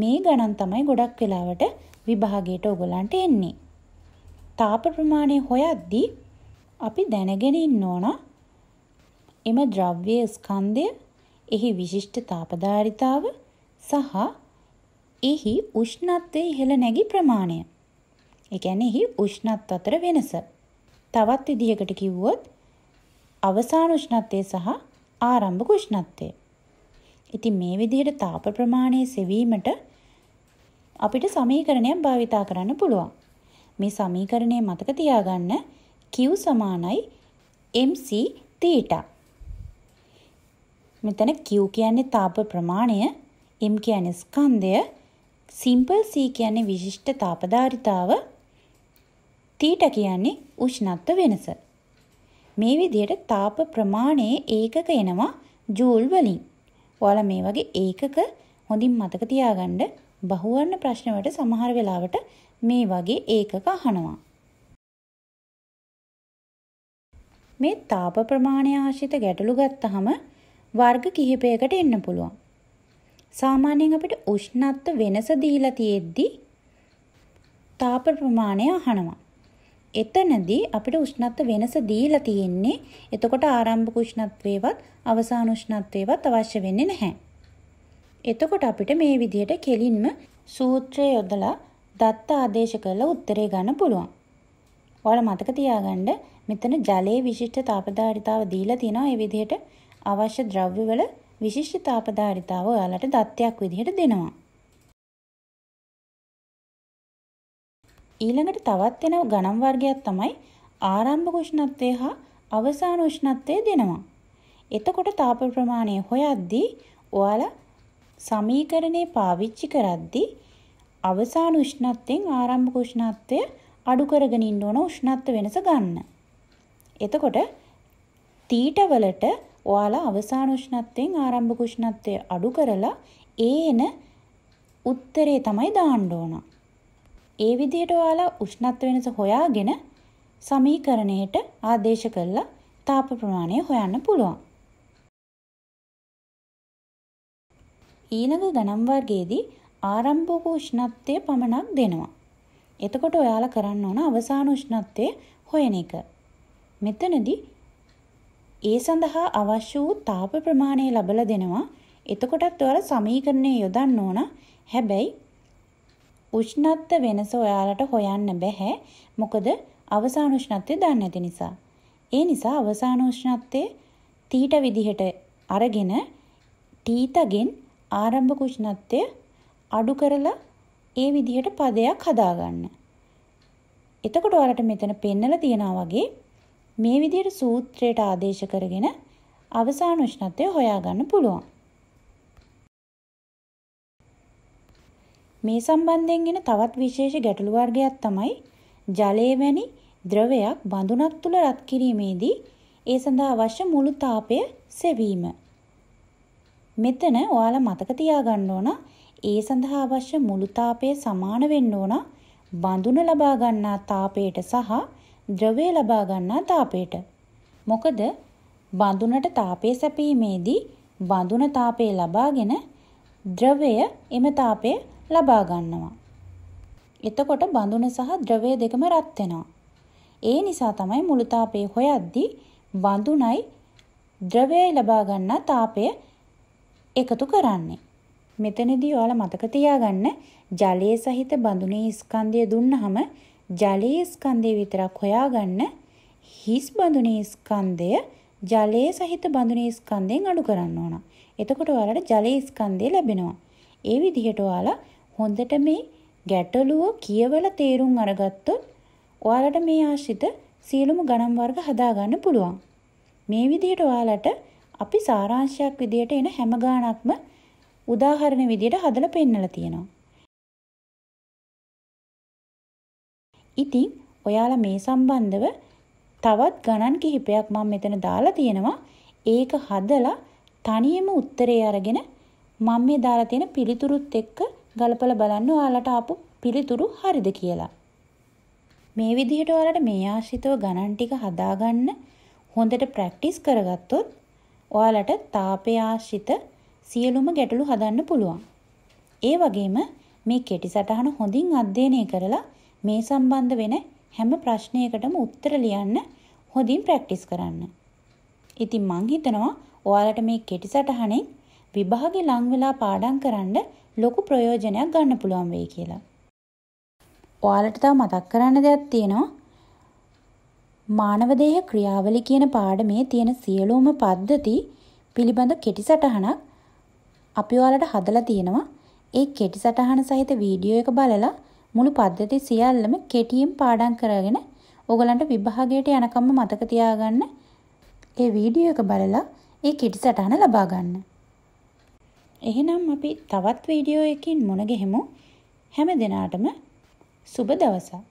මේ ගණන් තමයි ගොඩක් වෙලාවට විභාගයට ඔගලන්ට එන්නේ. තාප ප්‍රමාණය හොයද්දී අපි දැනගෙන ඉන්න ඕන එම ද්‍රව්‍ය ස්කන්ධය එහි විශිෂ්ට තාපධාරිතාව සහ එහි උෂ්ණත්වය ඉහළ නැගි ප්‍රමාණය. ඒ කියන්නේ එහි උෂ්ණත් අතර වෙනස. තවත් විදිහකට කිව්වොත් අවසාන උෂ්ණත්වය සහ ආරම්භක උෂ්ණත්වය. ඉතින් මේ විදිහට තාප ප්‍රමාණය සෙවීමට අපිට සමීකරණයක් භාවිතා කරන්න පුළුවන්. මේ සමීකරණය මතක තියාගන්න Q සමානයි MC තීටා. මෙතන Q කියන්නේ තාප ප්‍රමාණය, M කියන්නේ ස්කන්ධය, සිම්පල් C කියන්නේ විශිෂ්ට තාපධාරිතාව තීට කියන්නේ උෂ්ණත්ව වෙනස. මේ විදිහට තාප ප්‍රමාණයේ ඒකක එනවා ජූල් වලින්. ඔයාලා මේ වගේ ඒකක හොඳින් මතක තියාගන්න බහුවර්ණ ප්‍රශ්න වලට සමහර වෙලාවට මේ වගේ ඒකක අහනවා. මේ තාප ප්‍රමාණය ආශ්‍රිත ගැටලු ගත්තහම වර්ග කිහිපයකට එන්න පුළුවන්. සාමාන්‍යයෙන් අපිට උෂ්ණත්ව වෙනස දීලා තියෙද්දි තාප ප්‍රමාණය අහනවා. එතනදී අපිට උෂ්ණත්ව වෙනස දීලා තියෙන්නේ. එතකොට ආරම්භක උෂ්ණත්වයේවත් අවසාන උෂ්ණත්වයේවත් අවශ්‍ය වෙන්නේ නැහැ. එතකොට අපිට මේ විදිහට කෙලින්ම සූත්‍රය යොදලා දත්ත ආදේශ කරලා උත්තරේ ගන්න පුළුවන්. ඔයාලා මතක තියාගන්න මෙතන ජලයේ විශිෂ්ට තාපධාරිතාව දීලා තියෙනවා. ඒ විදිහට අවශ්‍ය ද්‍රව්‍යවල විශිෂ්ට තාපධාරිතාව ඔයාලට දත්තයක් විදිහට දෙනවා. ඊළඟට තවත් වෙන ගණන් වර්ගයක් තමයි ආරම්භක උෂ්ණත්වය හා අවසාන උෂ්ණත්වය දෙනවා. එතකොට තාප ප්‍රමාණය හොයද්දී ඔයාලා සමීකරණේ පාවිච්චි කරද්දී අවසාන උෂ්ණත්වයෙන් ආරම්භක උෂ්ණත්වය අඩු කරගෙන ඉන්න ඕන උෂ්ණත්ව වෙනස ගන්න. එතකොට තීට වලට ඔයාලා අවසාන උෂ්ණත්වයෙන් ආරම්භක උෂ්ණත්වය අඩු කරලා ඒ එන උත්තරේ තමයි දාන්න ඕන. ඒ විදිහට ඔයාලා උෂ්ණත්ව වෙනස හොයාගෙන සමීකරණයට ආදේශ කරලා තාප ප්‍රමාණය හොයන්න පුළුවන්. ඊළඟ ගණන් වර්ගයේදී ආරම්භක උෂ්ණත්වය පමණක් දෙනවා. එතකොට ඔයාලා කරන්න ඕන අවසාන උෂ්ණත්වය හොයන එක. මෙතනදී ඒ සඳහා අවශ්‍ය වූ තාප ප්‍රමාණය ලබලා දෙනවා. එතකොටත් ඔයාලා සමීකරණය යොදන්න ඕන. හැබැයි උෂ්ණත්ව වෙනස ඔයාලට හොයන්න බැහැ. මොකද අවසාන උෂ්ණත්වය දන්නේ නැති නිසා. ඒ නිසා අවසාන උෂ්ණත්වයේ තීට විදිහට අරගෙන තීතගෙන් ආරම්භක උෂ්ණත්වය අඩු කරලා ඒ විදිහට පදයක් හදාගන්න. එතකොට ඔයාලට මෙතන පෙන්නලා තියනවා වගේ මේ විදිහට සූත්‍රයට ආදේශ කරගෙන අවසාන උෂ්ණත්වය හොයාගන්න පුළුවන්. මේ සම්බන්ධයෙන් එන තවත් විශේෂ ගැටළු වර්ගයක් තමයි ජලය වැනි ද්‍රවයක් බඳුනක් තුල රත් කිරීමේදී ඒ සඳහා අවශ්‍ය මුළු තාපය සෙවීම. මෙතන ඔයාලා මතක තියාගන්න ඕන ඒ සඳහා අවශ්‍ය මුළු තාපය සමාන වෙන්න ඕන බඳුන ලබා ගන්නා තාපයට සහ ද්‍රවය ලබා ගන්නා තාපයට. මොකද බඳුනට තාපය සැපීමේදී බඳුන තාපය ලබාගෙන ද්‍රවය එම තාපය ලබා ගන්නවා. එතකොට බඳුන සහ ද්‍රවය දෙකම රත් වෙනවා. ඒ නිසා තමයි මුළු තාපය හොයද්දී බඳුනයි ද්‍රවයයි ලබා ගන්නා තාපය එකතු කරන්නේ. මෙතනදී ඔයාලා මතක තියාගන්න ජලයේ සහිත බඳුනේ ස්කන්ධය දුන්නහම ජලයේ ස්කන්ධය විතරක් හොයාගන්න හිස් බඳුනේ ස්කන්ධය ජලයේ සහිත බඳුනේ ස්කන්ධයෙන් අඩු කරන්න ඕන. එතකොට ඔයාලට ජලයේ ස්කන්ධය ලැබෙනවා. ඒ විදිහට ඔයාලා හොඳට මේ ගැටලුව කියවල තේරුම් අරගත්තොත් ඔයාලට මේ ආශ්‍රිත සියලුම ගණන් වර්ග හදාගන්න පුළුවන්. මේ විදිහට ඔයාලට අපි සාරාංශයක් විදිහට එන හැම ගාණක්ම උදාහරණ විදිහට හදලා පෙන්නලා තියෙනවා. ඉතින් ඔයාලා මේ සම්බන්ධව තවත් ගණන් කිහිපයක් මම මෙතන දාලා තියෙනවා. ඒක හදලා තනියම උත්තරේ අරගෙන මම මේ දාලා තියෙන පිළිතුරුත් එක්ක ගලපලා බලන්න ඔයාලට ආපු පිළිතුරු හරිද කියලා. මේ විදිහට ඔයාලට මේ ආශ්‍රිතව ගණන් ටික හදාගන්න හොඳට ප්‍රැක්ටිස් කරගත්තොත් ඔයාලට තාපය ආශ්‍රිත සියලුම ගැටලු හදන්න පුළුවන්. ඒ වගේම මේ කෙටි සටහන හොඳින් අධ්‍යයනය කරලා මේ සම්බන්ධ වෙන හැම ප්‍රශ්නයකටම උත්තර ලියන්න හොඳින් ප්‍රැක්ටිස් කරන්න. ඉතින් මං හිතනවා ඔයාලට මේ කෙටි සටහනෙන් විභාගේ ලං වෙලා පාඩම් කරන්න ලොකු ප්‍රයෝජනයක් ගන්න පුළුවන් වෙයි කියලා. ඔයාලට තව මතක් කරන්න දෙයක් තියෙනවා. මානව දේහ ක්‍රියාවලි කියන පාඩමේ තියෙන සියලුම පද්ධති පිළිබඳ කෙටි සටහනක් අපි ඔයාලට හදලා තියෙනවා. ඒ කෙටි සටහන සහිත වීඩියෝ එක බලලා මුළු පද්ධති සියල්ලම කෙටියෙන් පාඩම් කරගෙන ඕගලන්ට විභාගයට යනකම්ම මතක තියාගන්න ඒ වීඩියෝ එක බලලා ඒ කෙටි සටහන ලබා ගන්න. එහෙනම් අපි තවත් වීඩියෝ එකකින් මුණ ගැහෙමු. හැම දිනාටම සුබ දවසක්.